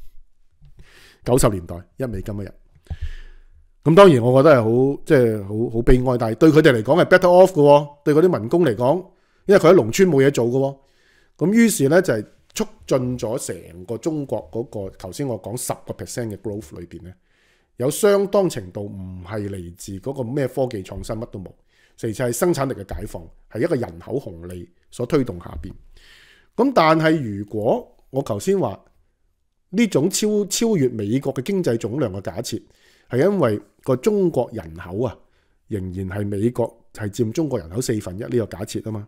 <laughs> 九十年代一美金一日。咁当然，我觉得系好即系好好悲哀，但系对佢哋嚟讲系 better off 嘅。对嗰啲民工嚟讲，因为佢喺农村冇嘢做嘅。咁于是咧就系促进咗成个中国嗰个头先我讲十个 percent 嘅 growth 里边咧，有相当程度唔系嚟自嗰个咩科技创新，乜都冇。其次係生產力嘅解放，係一個人口紅利所推動下邊。咁但係如果我頭先話呢種超超越美國嘅經濟總量嘅假設，係因為個中國人口啊，仍然係美國係佔中國人口四分一呢個假設啊嘛。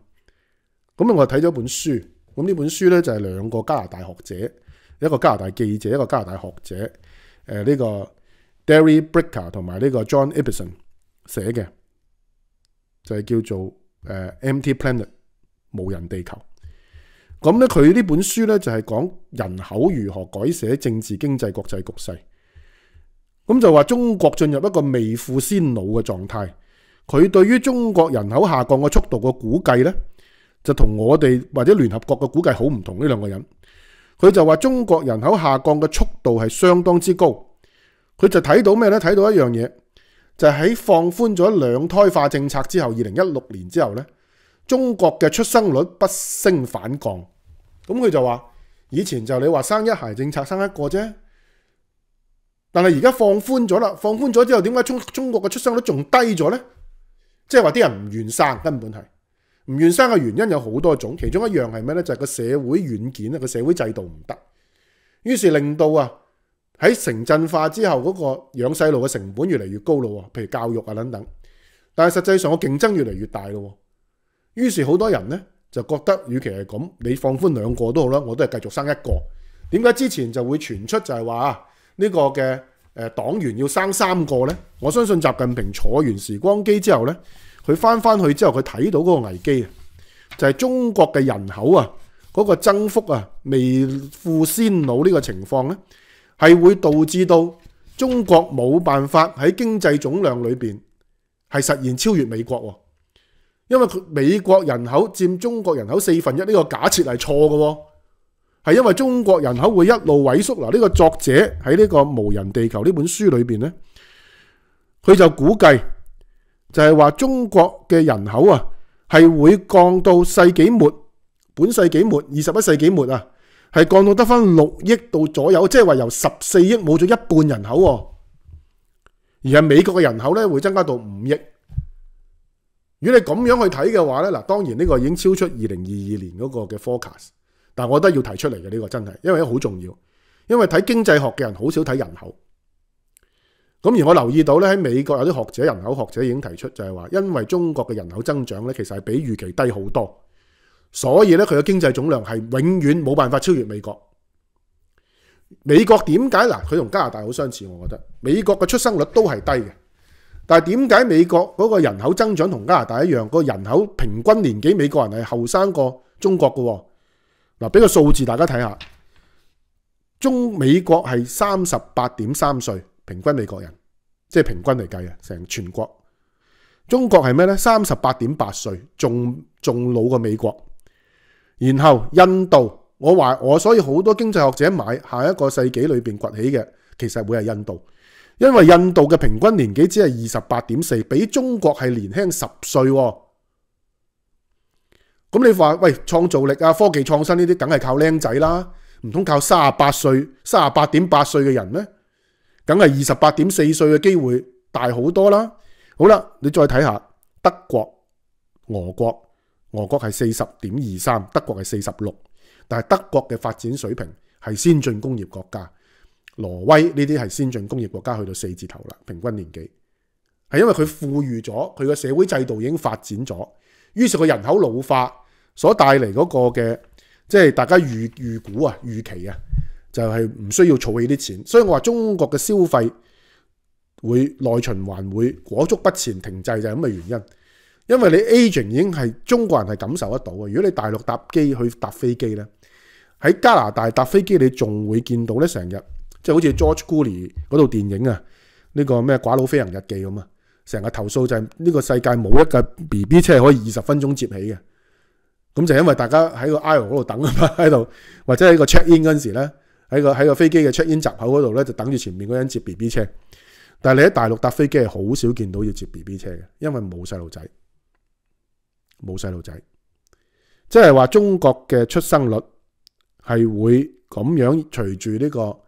咁我睇咗本書，咁呢本書咧就係兩個加拿大學者，一個加拿大記者，一個加拿大學者，誒呢個 Darry Bricker 同埋呢個 John e b e r s o n 写嘅。就係叫做 e MT Planet 無人地球，咁咧佢呢本書咧就係講人口如何改寫政治經濟國際局勢。咁就話中國進入一個未富先老嘅狀態。佢對於中國人口下降嘅速度嘅估計咧，就同我哋或者聯合國嘅估計好唔同呢兩個人。佢就話中國人口下降嘅速度係相當之高。佢就睇到咩咧？睇到一樣嘢。就喺放寬咗兩胎化政策之後，二零一六年之後咧，中國嘅出生率不升反降。咁佢就話：以前就你話生一孩政策生一個啫，但系而家放寬咗啦，放寬咗之後點解中中國嘅出生率仲低咗呢即係話啲人唔願生，根本係唔願生嘅原因有好多種，其中一樣係咩呢就係個社會軟件啊，個社會制度唔得，於是令到啊。喺城镇化之后，嗰个养细路嘅成本越嚟越高喎譬如教育啊等等。但系实际上个竞争越嚟越大喎。于是好多人呢就觉得，与其系咁，你放宽两个都好啦，我都系继续生一个。点解之前就会传出就系话呢个嘅诶党员要生三个呢我相信习近平坐完时光机之后呢佢翻翻去之后佢睇到嗰个危机啊，就系中国嘅人口啊嗰个增幅啊未富先老呢个情况呢系会导致到中国冇办法喺经济总量里边系实现超越美国，因为佢美国人口占中国人口四分一呢个假设系错嘅，系因为中国人口会一路萎缩嗱，呢个作者喺呢个《无人地球》呢本书里边呢佢就估计就系话中国嘅人口啊系会降到世纪末、本世纪末、二十一世纪末啊。系降到得翻六亿到左右，即系话由十四亿冇咗一半人口，而系美国嘅人口咧会增加到五亿。如果你咁样去睇嘅话咧，嗱，当然呢个已经超出二零二二年嗰个嘅 forecast，但我觉得要提出嚟嘅呢个真系，因为好重要。因为睇经济学嘅人好少睇人口。咁而我留意到咧喺美国有啲学者、人口学者已经提出，就系话因为中国嘅人口增长咧，其实系比预期低好多。所以咧，佢嘅經濟總量係永遠冇辦法超越美國。美國點解嗱？佢同加拿大好相似，我覺得美國嘅出生率都係低嘅。但係點解美國嗰個人口增長同加拿大一樣？個人口平均年紀美國人係後生過中國嘅嗱。俾個數字大家睇下，中美國係三十八點三歲平均美國人，即係平均嚟計啊，成全國中國係咩呢三十八點八歲，仲仲老過美國。然后印度，我话我所以好多经济学者买下一个世纪里边崛起嘅，其实会系印度，因为印度嘅平均年纪只系二十八点四，比中国系年轻十岁。咁你话喂，创造力啊、科技创新呢啲，梗系靠靓仔啦，唔通靠三十八岁、三十八点八岁嘅人咩？梗系二十八点四岁嘅机会大好多啦。好啦，你再睇下德国、俄国。俄國係四十點二三，德國係四十六，但係德國嘅發展水平係先進工業國家，挪威呢啲係先進工業國家去到四字頭啦，平均年紀係因為佢富裕咗，佢個社會制度已經發展咗，於是個人口老化所帶嚟嗰個嘅即係大家預預估啊、預期啊，就係唔需要儲起啲錢，所以我話中國嘅消費會內循環會裹足不前停滯就係咁嘅原因。因为你 aging 已经系中国人系感受得到嘅。如果你大陆搭机去搭飞机咧，喺加拿大搭飞机你仲会见到咧成日，即系好似 George g o o l e y 嗰套电影啊，呢个咩寡佬飞行日记咁啊，成日投诉就系呢个世界冇一架 B B 车可以二十分钟接起嘅。咁就因为大家喺个 aisle 嗰度等啊，<laughs> 喺度或者喺个 check in 嗰阵时咧，喺个喺个飞机嘅 check in 闸口嗰度咧就等住前面嗰人接 B B 车。但系你喺大陆搭飞机系好少见到要接 B B 车嘅，因为冇细路仔。冇細路仔，即系話中國嘅出生率係會咁樣隨住呢個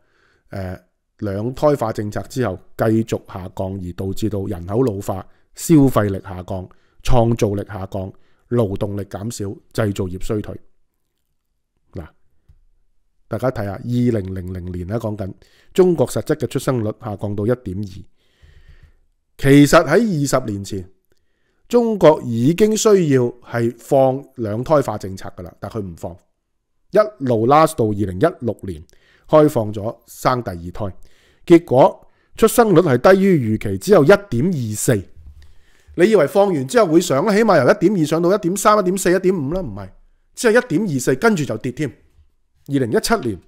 兩胎化政策之後繼續下降，而導致到人口老化、消費力下降、創造力下降、勞動力減少、製造業衰退。嗱，大家睇下二零零零年啦，講緊中國實質嘅出生率下降到一點二，其實喺二十年前。中国已经需要系放两胎化政策噶啦，但佢唔放，一路 last 到二零一六年开放咗生第二胎，结果出生率系低于预期，只有一点二四。你以为放完之后会上起码由一点二上到一点三、一点四、一点五啦？唔系，只系一点二四，跟住就跌添。二零一七年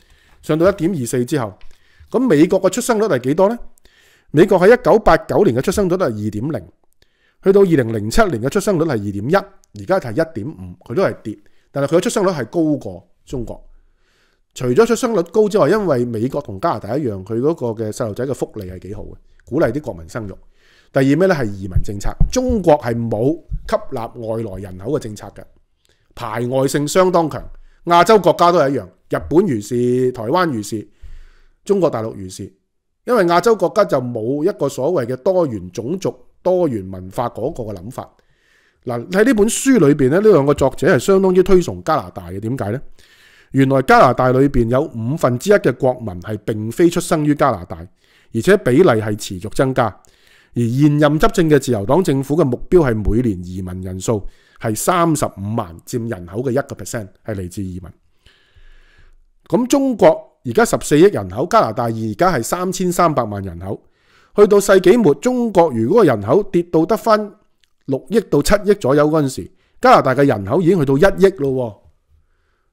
上到一点二四之后，咁美国嘅出生率系几多呢美国喺一九八九年嘅出生率都系二点零。去到二零零七年嘅出生率系二点一，而家系一点五，佢都系跌，但系佢嘅出生率系高过中国。除咗出生率高之外，因为美国同加拿大一样，佢嗰个嘅细路仔嘅福利系几好嘅，鼓励啲国民生育。第二咩咧？系移民政策，中国系冇吸纳外来人口嘅政策嘅，排外性相当强。亚洲国家都系一样，日本如是，台湾如是，中国大陆如是，因为亚洲国家就冇一个所谓嘅多元种族。多元文化嗰个嘅谂法，嗱喺呢本书里边咧，呢两个作者系相当于推崇加拿大嘅，点解呢原来加拿大里边有五分之一嘅国民系并非出生于加拿大，而且比例系持续增加。而现任执政嘅自由党政府嘅目标系每年移民人数系三十五万，占人口嘅一个 percent 系嚟自移民。咁中国而家十四亿人口，加拿大而家系三千三百万人口。去到世紀末，中國如果人口跌到得翻六億到七億左右嗰陣時，加拿大嘅人口已經去到一億咯。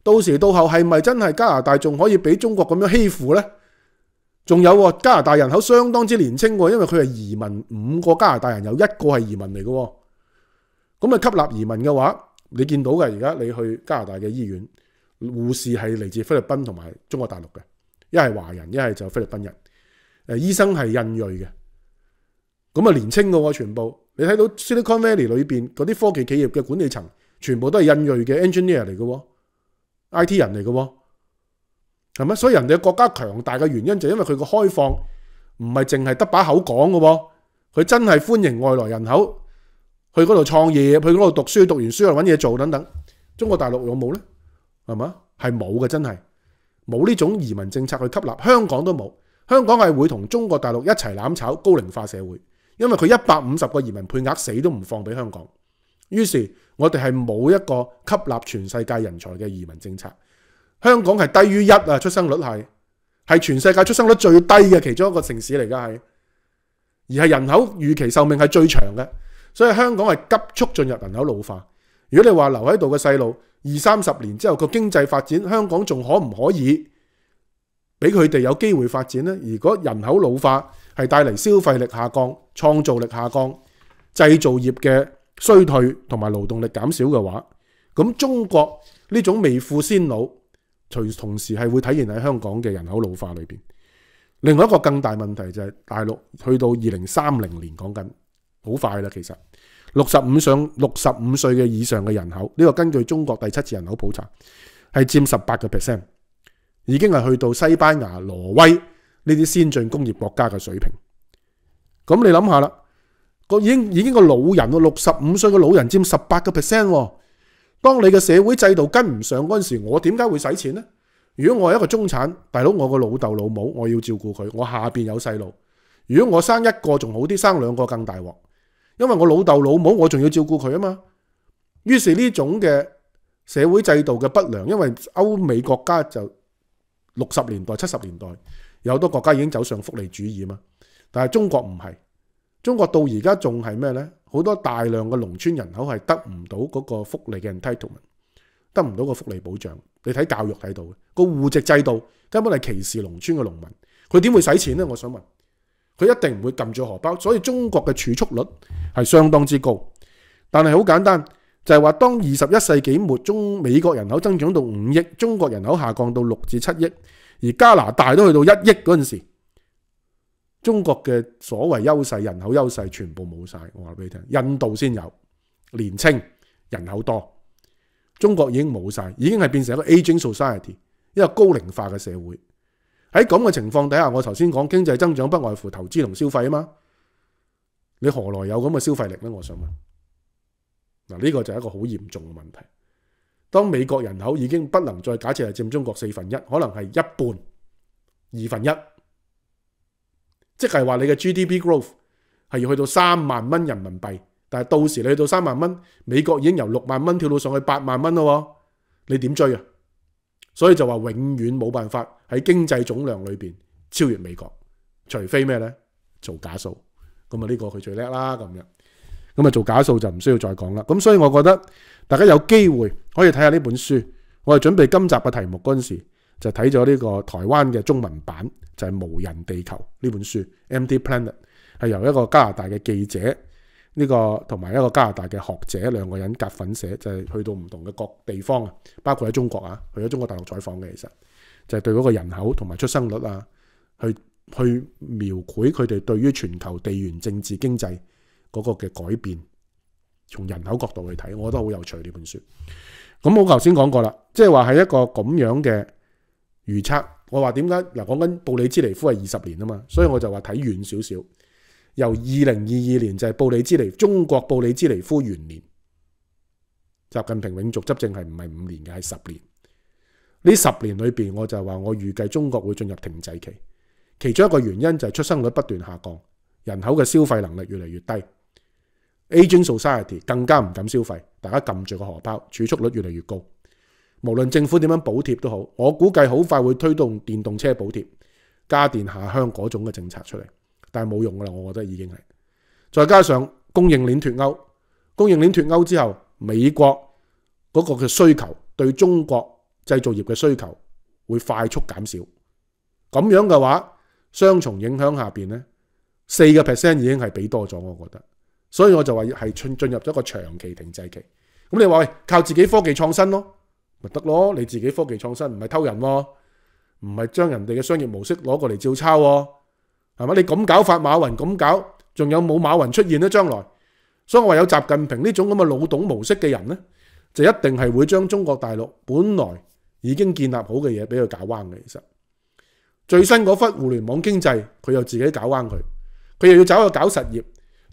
到時到後係咪真係加拿大仲可以俾中國咁樣欺負呢仲有加拿大人口相當之年喎因為佢係移民，五個加拿大人有一個係移民嚟嘅。咁啊吸納移民嘅話，你見到嘅而家你去加拿大嘅醫院，護士係嚟自菲律賓同埋中國大陸嘅，一係華人，一係就菲律賓人。醫生係印裔嘅，咁啊年青嘅喎，全部你睇到 Silicon Valley 里邊嗰啲科技企業嘅管理層，全部都係印裔嘅 engineer 嚟嘅喎，IT 人嚟嘅喎，係咪？所以人哋嘅國家強大嘅原因就因為佢嘅開放，唔係淨係得把口講嘅喎，佢真係歡迎外來人口去嗰度創業，去嗰度讀書，讀完書嚟揾嘢做等等。中國大陸有冇呢？係咪啊？係冇嘅，真係冇呢種移民政策去吸納，香港都冇。香港系会同中国大陆一齐揽炒高龄化社会，因为佢一百五十个移民配额死都唔放俾香港。于是我哋系冇一个吸纳全世界人才嘅移民政策。香港系低于一啊，出生率系系全世界出生率最低嘅其中一个城市嚟噶系，而系人口预期寿命系最长嘅，所以香港系急速进入人口老化。如果你话留喺度嘅细路二三十年之后个经济发展，香港仲可唔可以？俾佢哋有機會發展呢如果人口老化係帶嚟消費力下降、創造力下降、製造業嘅衰退同埋勞動力減少嘅話，咁中國呢種未富先老，隨同時係會體現喺香港嘅人口老化裏面。另外一個更大問題就係大陸去到二零三零年講緊好快啦。其實六十五上六十五歲嘅以上嘅人口呢個根據中國第七次人口普查係佔十八個 percent。已经系去到西班牙、挪威呢啲先進工業國家嘅水平。咁你谂下啦，个已经已经个老人六十五岁嘅老人占十八个 percent。当你嘅社會制度跟唔上嗰阵时，我点解会使錢呢？如果我系一个中產大佬，我个老豆老母我要照顧佢，我下邊有細路。如果我生一個仲好啲，生兩個更大鑊，因為我老豆老母我仲要照顧佢啊嘛。於是呢種嘅社會制度嘅不良，因為歐美國家就六十年代、七十年代，有好多國家已經走上福利主義嘛，但係中國唔係，中國到而家仲係咩呢好多大量嘅農村人口係得唔到嗰個福利嘅 entitlement，得唔到個福利保障。你睇教育喺度个個户籍制度根本係歧視農村嘅農民，佢點會使錢呢我想問，佢一定唔會撳住荷包，所以中國嘅儲蓄率係相當之高，但係好簡單。就係話，當二十一世紀末，中美國人口增長到五億，中國人口下降到六至七億，而加拿大都去到一億嗰陣時，中國嘅所謂優勢、人口優勢全部冇晒。我話俾你聽，印度先有年青人口多，中國已經冇晒，已經係變成一個 aging society，一個高齡化嘅社會。喺咁嘅情況底下，我頭先講經濟增長不外乎投資同消費啊嘛，你何來有咁嘅消費力呢？我想問。嗱，呢个就系一个好严重嘅问题。当美国人口已经不能再假设系占中国四分一，可能系一半、二分一，即系话你嘅 GDP growth 系要去到三万蚊人民币，但系到时你去到三万蚊，美国已经由六万蚊跳到上去八万蚊咯，你点追啊？所以就话永远冇办法喺经济总量里边超越美国，除非咩呢做假数，咁啊呢个佢最叻啦，咁样。咁啊，做假數就唔需要再講啦。咁所以我覺得大家有機會可以睇下呢本書。我哋準備今集嘅題目嗰陣時，就睇咗呢個台灣嘅中文版，就係《無人地球》呢本書《m d Planet》，係由一個加拿大嘅記者呢個同埋一個加拿大嘅學者兩個人夾粉寫，就係去到唔同嘅各地方啊，包括喺中國啊，去咗中國大陸採訪嘅，其實就係對嗰個人口同埋出生率啊，去去描繪佢哋對於全球地緣政治經濟。嗰個嘅改變，從人口角度去睇，我覺得好有趣呢本書。咁我頭先講過啦，即係話係一個咁樣嘅預測。我話點解嗱？講緊布里茲尼夫係二十年啊嘛，所以我就話睇遠少少。由二零二二年就係布里茲尼中國布里茲尼夫元年，習近平永續執政係唔係五年嘅係十年。呢十年裏邊，我就話我預計中國會進入停滯期。其中一個原因就係出生率不斷下降，人口嘅消費能力越嚟越低。A g n t s o c i e t y 更加唔敢消费，大家揿住个荷包，储蓄率越嚟越高。无论政府点样补贴都好，我估计好快会推动电动车补贴、家电下乡嗰种嘅政策出嚟，但系冇用噶啦。我觉得已经系再加上供应链脱歐，供应链脱歐之后，美国嗰个嘅需求对中国制造业嘅需求会快速减少。咁样嘅话，双重影响下边呢，四个 percent 已经系俾多咗，我觉得。所以我就話係進入咗個長期停滯期。咁你話靠自己科技創新咯，咪得咯？你自己科技創新，唔係偷人，唔係將人哋嘅商業模式攞過嚟照抄，係嘛？你咁搞法，馬雲咁搞，仲有冇馬雲出現呢將來，所以我話有習近平呢種咁嘅老董模式嘅人呢就一定係會將中國大陸本來已經建立好嘅嘢，俾佢搞彎嘅。其實最新嗰忽互聯網經濟，佢又自己搞彎佢，佢又要走去搞實業。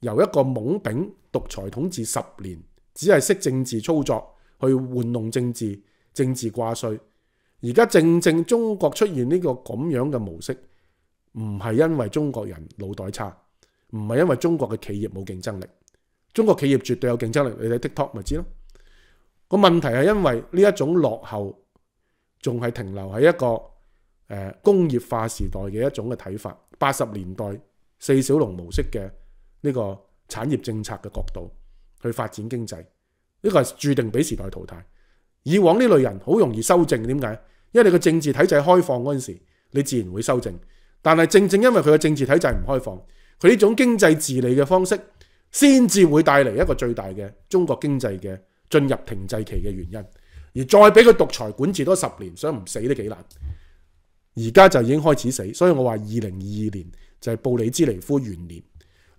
由一个懵丙独裁统治十年，只系识政治操作，去玩弄政治、政治挂税。而家正正中国出现呢个咁样嘅模式，唔系因为中国人脑袋差，唔系因为中国嘅企业冇竞争力。中国企业绝对有竞争力，你睇 TikTok 咪知咯。个问题系因为呢一种落后，仲系停留喺一个工业化时代嘅一种嘅睇法，八十年代四小龙模式嘅。呢個產業政策嘅角度去發展經濟，呢個係注定俾時代淘汰。以往呢類人好容易修正，點解？因為你個政治體制開放嗰陣時，你自然會修正。但係正正因為佢嘅政治體制唔開放，佢呢種經濟治理嘅方式，先至會帶嚟一個最大嘅中國經濟嘅進入停滯期嘅原因。而再俾佢獨裁管治多十年，想唔死都幾難。而家就已經開始死，所以我話二零二二年就係布里兹尼夫元年。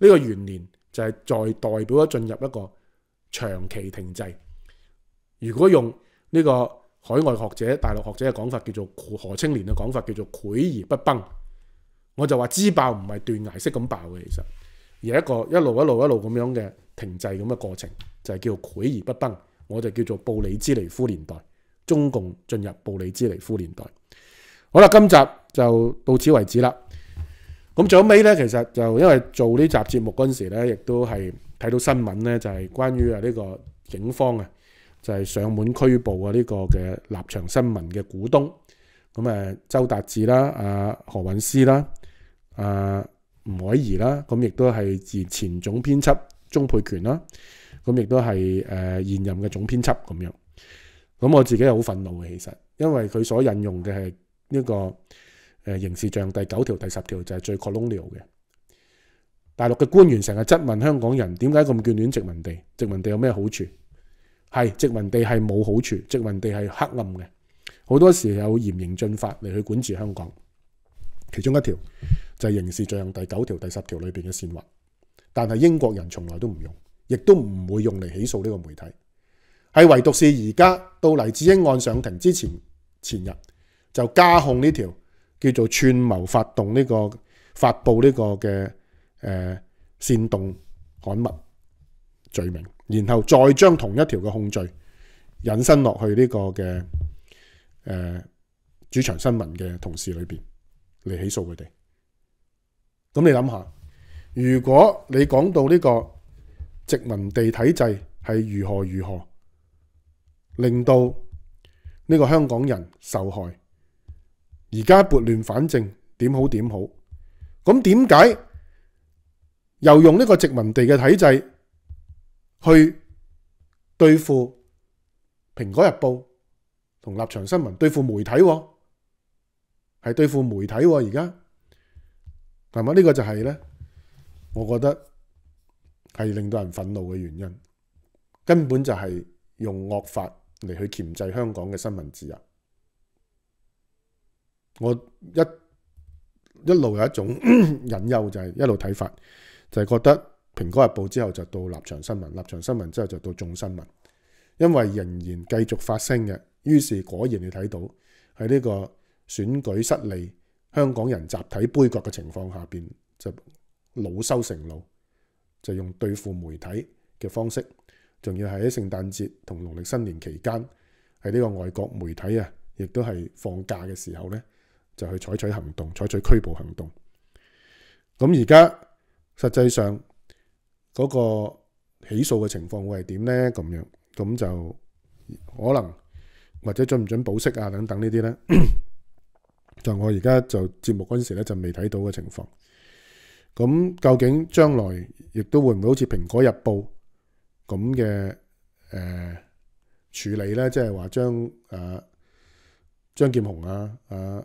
呢個元年就係再代表咗進入一個長期停滯。如果用呢個海外學者、大陸學者嘅講法，叫做何青年嘅講法，叫做攰而不崩，我就話支爆唔係斷崖式咁爆嘅，其實而係一個一路一路一路咁樣嘅停滯咁嘅過程，就係叫做攰而不崩。我就叫做布里兹尼夫年代，中共進入布里兹尼夫年代。好啦，今集就到此為止啦。咁最尾咧，其實就因為做呢集節目嗰時咧，亦都係睇到新聞咧，就係關於啊呢個警方啊，就係上門拘捕啊呢個嘅立場新聞嘅股東，咁周達志啦、啊何韻詩啦、啊吳偉儀啦，咁亦都係前前總編輯鍾佩權啦，咁亦都係現任嘅總編輯咁樣。咁我自己好憤怒嘅，其實因為佢所引用嘅係呢個。诶，刑事罪行第九条、第十条就系最 colonial 嘅大陆嘅官员成日质问香港人点解咁眷恋殖民地？殖民地有咩好处？系殖民地系冇好处，殖民地系黑暗嘅。好多时有严刑峻法嚟去管治香港。其中一条就系刑事罪行第九条、第十条里边嘅煽惑，但系英国人从来都唔用，亦都唔会用嚟起诉呢个媒体。系唯独是而家到黎智英案上庭之前前日就加控呢条。叫做串谋发动呢个发布呢个嘅诶煽动刊物罪名，然后再将同一条嘅控罪引申落去呢个嘅诶主场新闻嘅同事里边嚟起诉佢哋。咁你谂下，如果你讲到呢个殖民地体制系如何如何令到呢个香港人受害？而家拨乱反正，点好点好？咁点解又用呢个殖民地嘅体制去对付《苹果日报》同《立场新闻》？对付媒体，系对付媒体。而家系咪呢个就系呢我觉得系令到人愤怒嘅原因。根本就系用恶法嚟去钳制香港嘅新闻自由。我一一路有一種 <coughs> 引誘，就係一路睇法，就係覺得《蘋果日報》之後就到立場新聞，立場新聞之後就到眾新聞，因為仍然繼續發聲嘅。於是果然你睇到喺呢個選舉失利、香港人集體杯葛嘅情況下邊，就老羞成怒，就用對付媒體嘅方式，仲要喺聖誕節同農曆新年期間，喺呢個外國媒體啊，亦都係放假嘅時候咧。就去採取行動，採取拘捕行動。咁而家實際上嗰個起訴嘅情況會係點咧？咁樣咁就可能或者準唔準保釋啊等等呢啲咧。<coughs> 就我而家就節目嗰时時咧就未睇到嘅情況。咁究竟將來亦都會唔會好似《蘋果日報》咁嘅誒處理咧？即係話将誒張劍雄啊啊！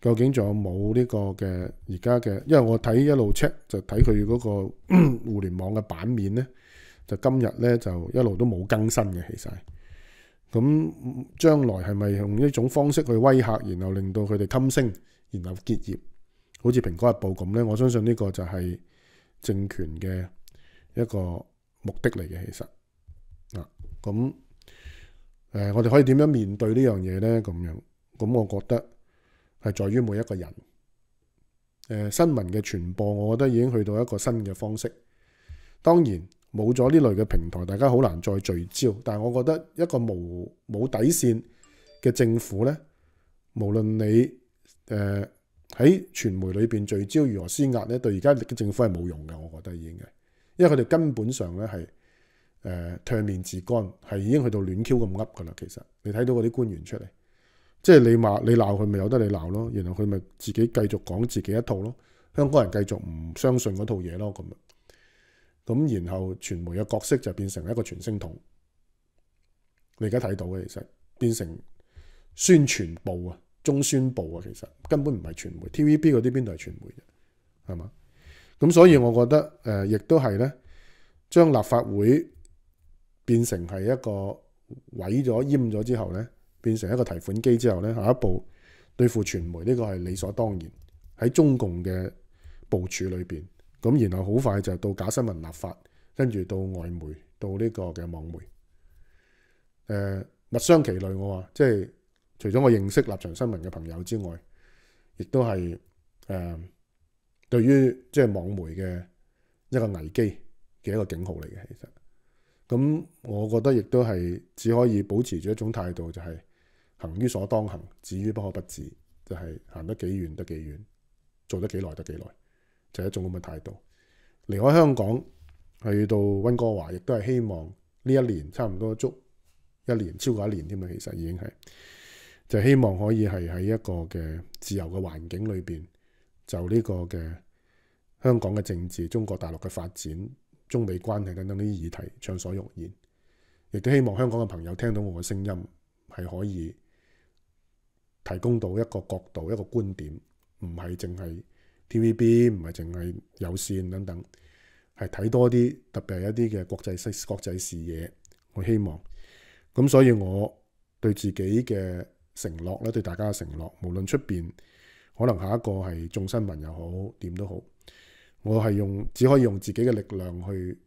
究竟仲有冇呢個嘅而家嘅？因為我睇一路 check 就睇佢嗰個 <clears throat> 互聯網嘅版面咧，就今日咧就一路都冇更新嘅其實。咁將來係咪用一種方式去威嚇，然後令到佢哋襟聲，然後結業，好似《蘋果日報》咁咧？我相信呢個就係政權嘅一個目的嚟嘅其實。嗱，咁我哋可以點樣面對呢樣嘢咧？咁樣，咁我覺得。系在於每一個人。新聞嘅傳播，我覺得已經去到一個新嘅方式。當然冇咗呢類嘅平台，大家好難再聚焦。但係我覺得一個冇冇底線嘅政府呢，無論你喺傳媒裏面聚焦如何施壓呢，對而家嘅政府係冇用嘅。我覺得已經係，因為佢哋根本上呢係誒面自乾，係已經去到亂 Q 咁噏噶啦。其實你睇到嗰啲官員出嚟。即系你骂你闹佢，咪有得你闹咯。然后佢咪自己继续讲自己一套咯。香港人继续唔相信嗰套嘢咯。咁咁然后传媒嘅角色就变成一个传声筒。你而家睇到嘅其实变成宣传部啊，中宣部啊，其实根本唔系传媒。T V B 嗰啲边度系传媒嘅，系嘛？咁所以我觉得诶，亦都系咧，将立法会变成系一个毁咗、阉咗之后咧。變成一個提款機之後咧，下一步對付傳媒呢個係理所當然喺中共嘅部署裏面。咁然後好快就到假新聞立法，跟住到外媒到呢個嘅網媒，誒物相其類我話，即係除咗我認識立場新聞嘅朋友之外，亦都係誒對於即係網媒嘅一個危機嘅一個警號嚟嘅，其實咁我覺得亦都係只可以保持住一種態度，就係。行於所當行，止於不可不至，就係行得幾遠得幾遠，做得幾耐得幾耐，就係一種咁嘅態度。離開香港去到温哥華，亦都係希望呢一年差唔多足一年，超過一年添啦。其實已經係就希望可以係喺一個嘅自由嘅環境裏邊，就呢個嘅香港嘅政治、中國大陸嘅發展、中美關係等等呢啲議題暢所欲言，亦都希望香港嘅朋友聽到我嘅聲音係可以。提供到一個角度、一個觀點，唔係淨係 TVB，唔係淨係有線等等，係睇多啲，特別係一啲嘅國際視國際視野。我希望，咁所以我對自己嘅承諾咧，對大家嘅承諾，無論出边可能下一個係做新聞又好，點都好，我係用只可以用自己嘅力量去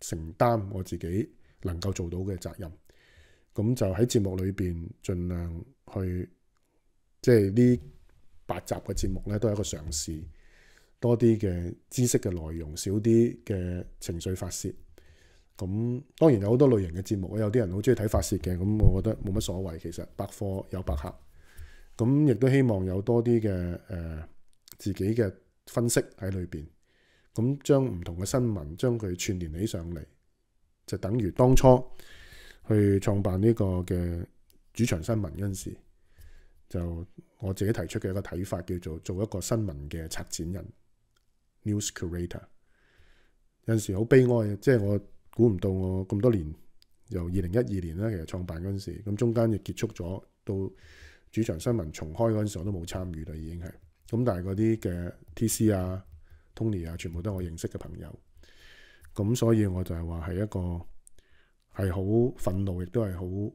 承擔我自己能夠做到嘅責任。咁就喺節目裏边盡量去。即系呢八集嘅节目呢都系一个尝试，多啲嘅知识嘅内容，少啲嘅情绪发泄。咁当然有好多类型嘅节目，有啲人好中意睇发泄嘅，咁我觉得冇乜所谓。其实百货有百客，咁亦都希望有多啲嘅诶自己嘅分析喺里边，咁将唔同嘅新闻将佢串联起上嚟，就等于当初去创办呢个嘅主场新闻嗰阵时。就我自己提出嘅一個睇法，叫做做一個新聞嘅策展人 （news curator）。有陣時好悲哀嘅，即係我估唔到，我咁多年由二零一二年咧，其實創辦嗰陣時，咁中間亦結束咗，到主場新聞重開嗰陣時我都冇參與啦，已經係。咁但係嗰啲嘅 T.C. 啊、Tony 啊，全部都係我認識嘅朋友。咁所以我就係話係一個係好憤怒，亦都係好。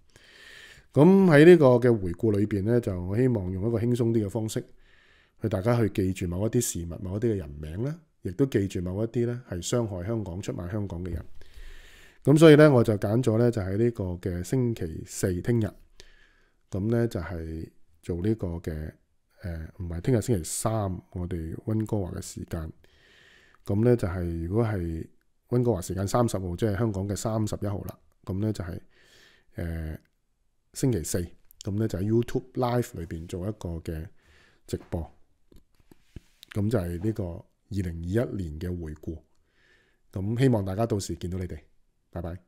咁喺呢個嘅回顧裏面咧，就我希望用一個輕鬆啲嘅方式，去大家去記住某一啲事物、某一啲嘅人名啦，亦都記住某一啲咧係傷害香港、出賣香港嘅人。咁所以咧，我就揀咗咧，就喺呢個嘅星期四聽日。咁咧就係做呢個嘅，唔係聽日星期三，我哋温哥華嘅時間。咁咧就係如果係温哥華時間三十號，即係香港嘅三十一號啦。咁咧就係星期四，咁咧就喺 YouTube Live 里边做一个嘅直播，咁就系呢个二零二一年嘅回顾，咁希望大家到时见到你哋，拜拜。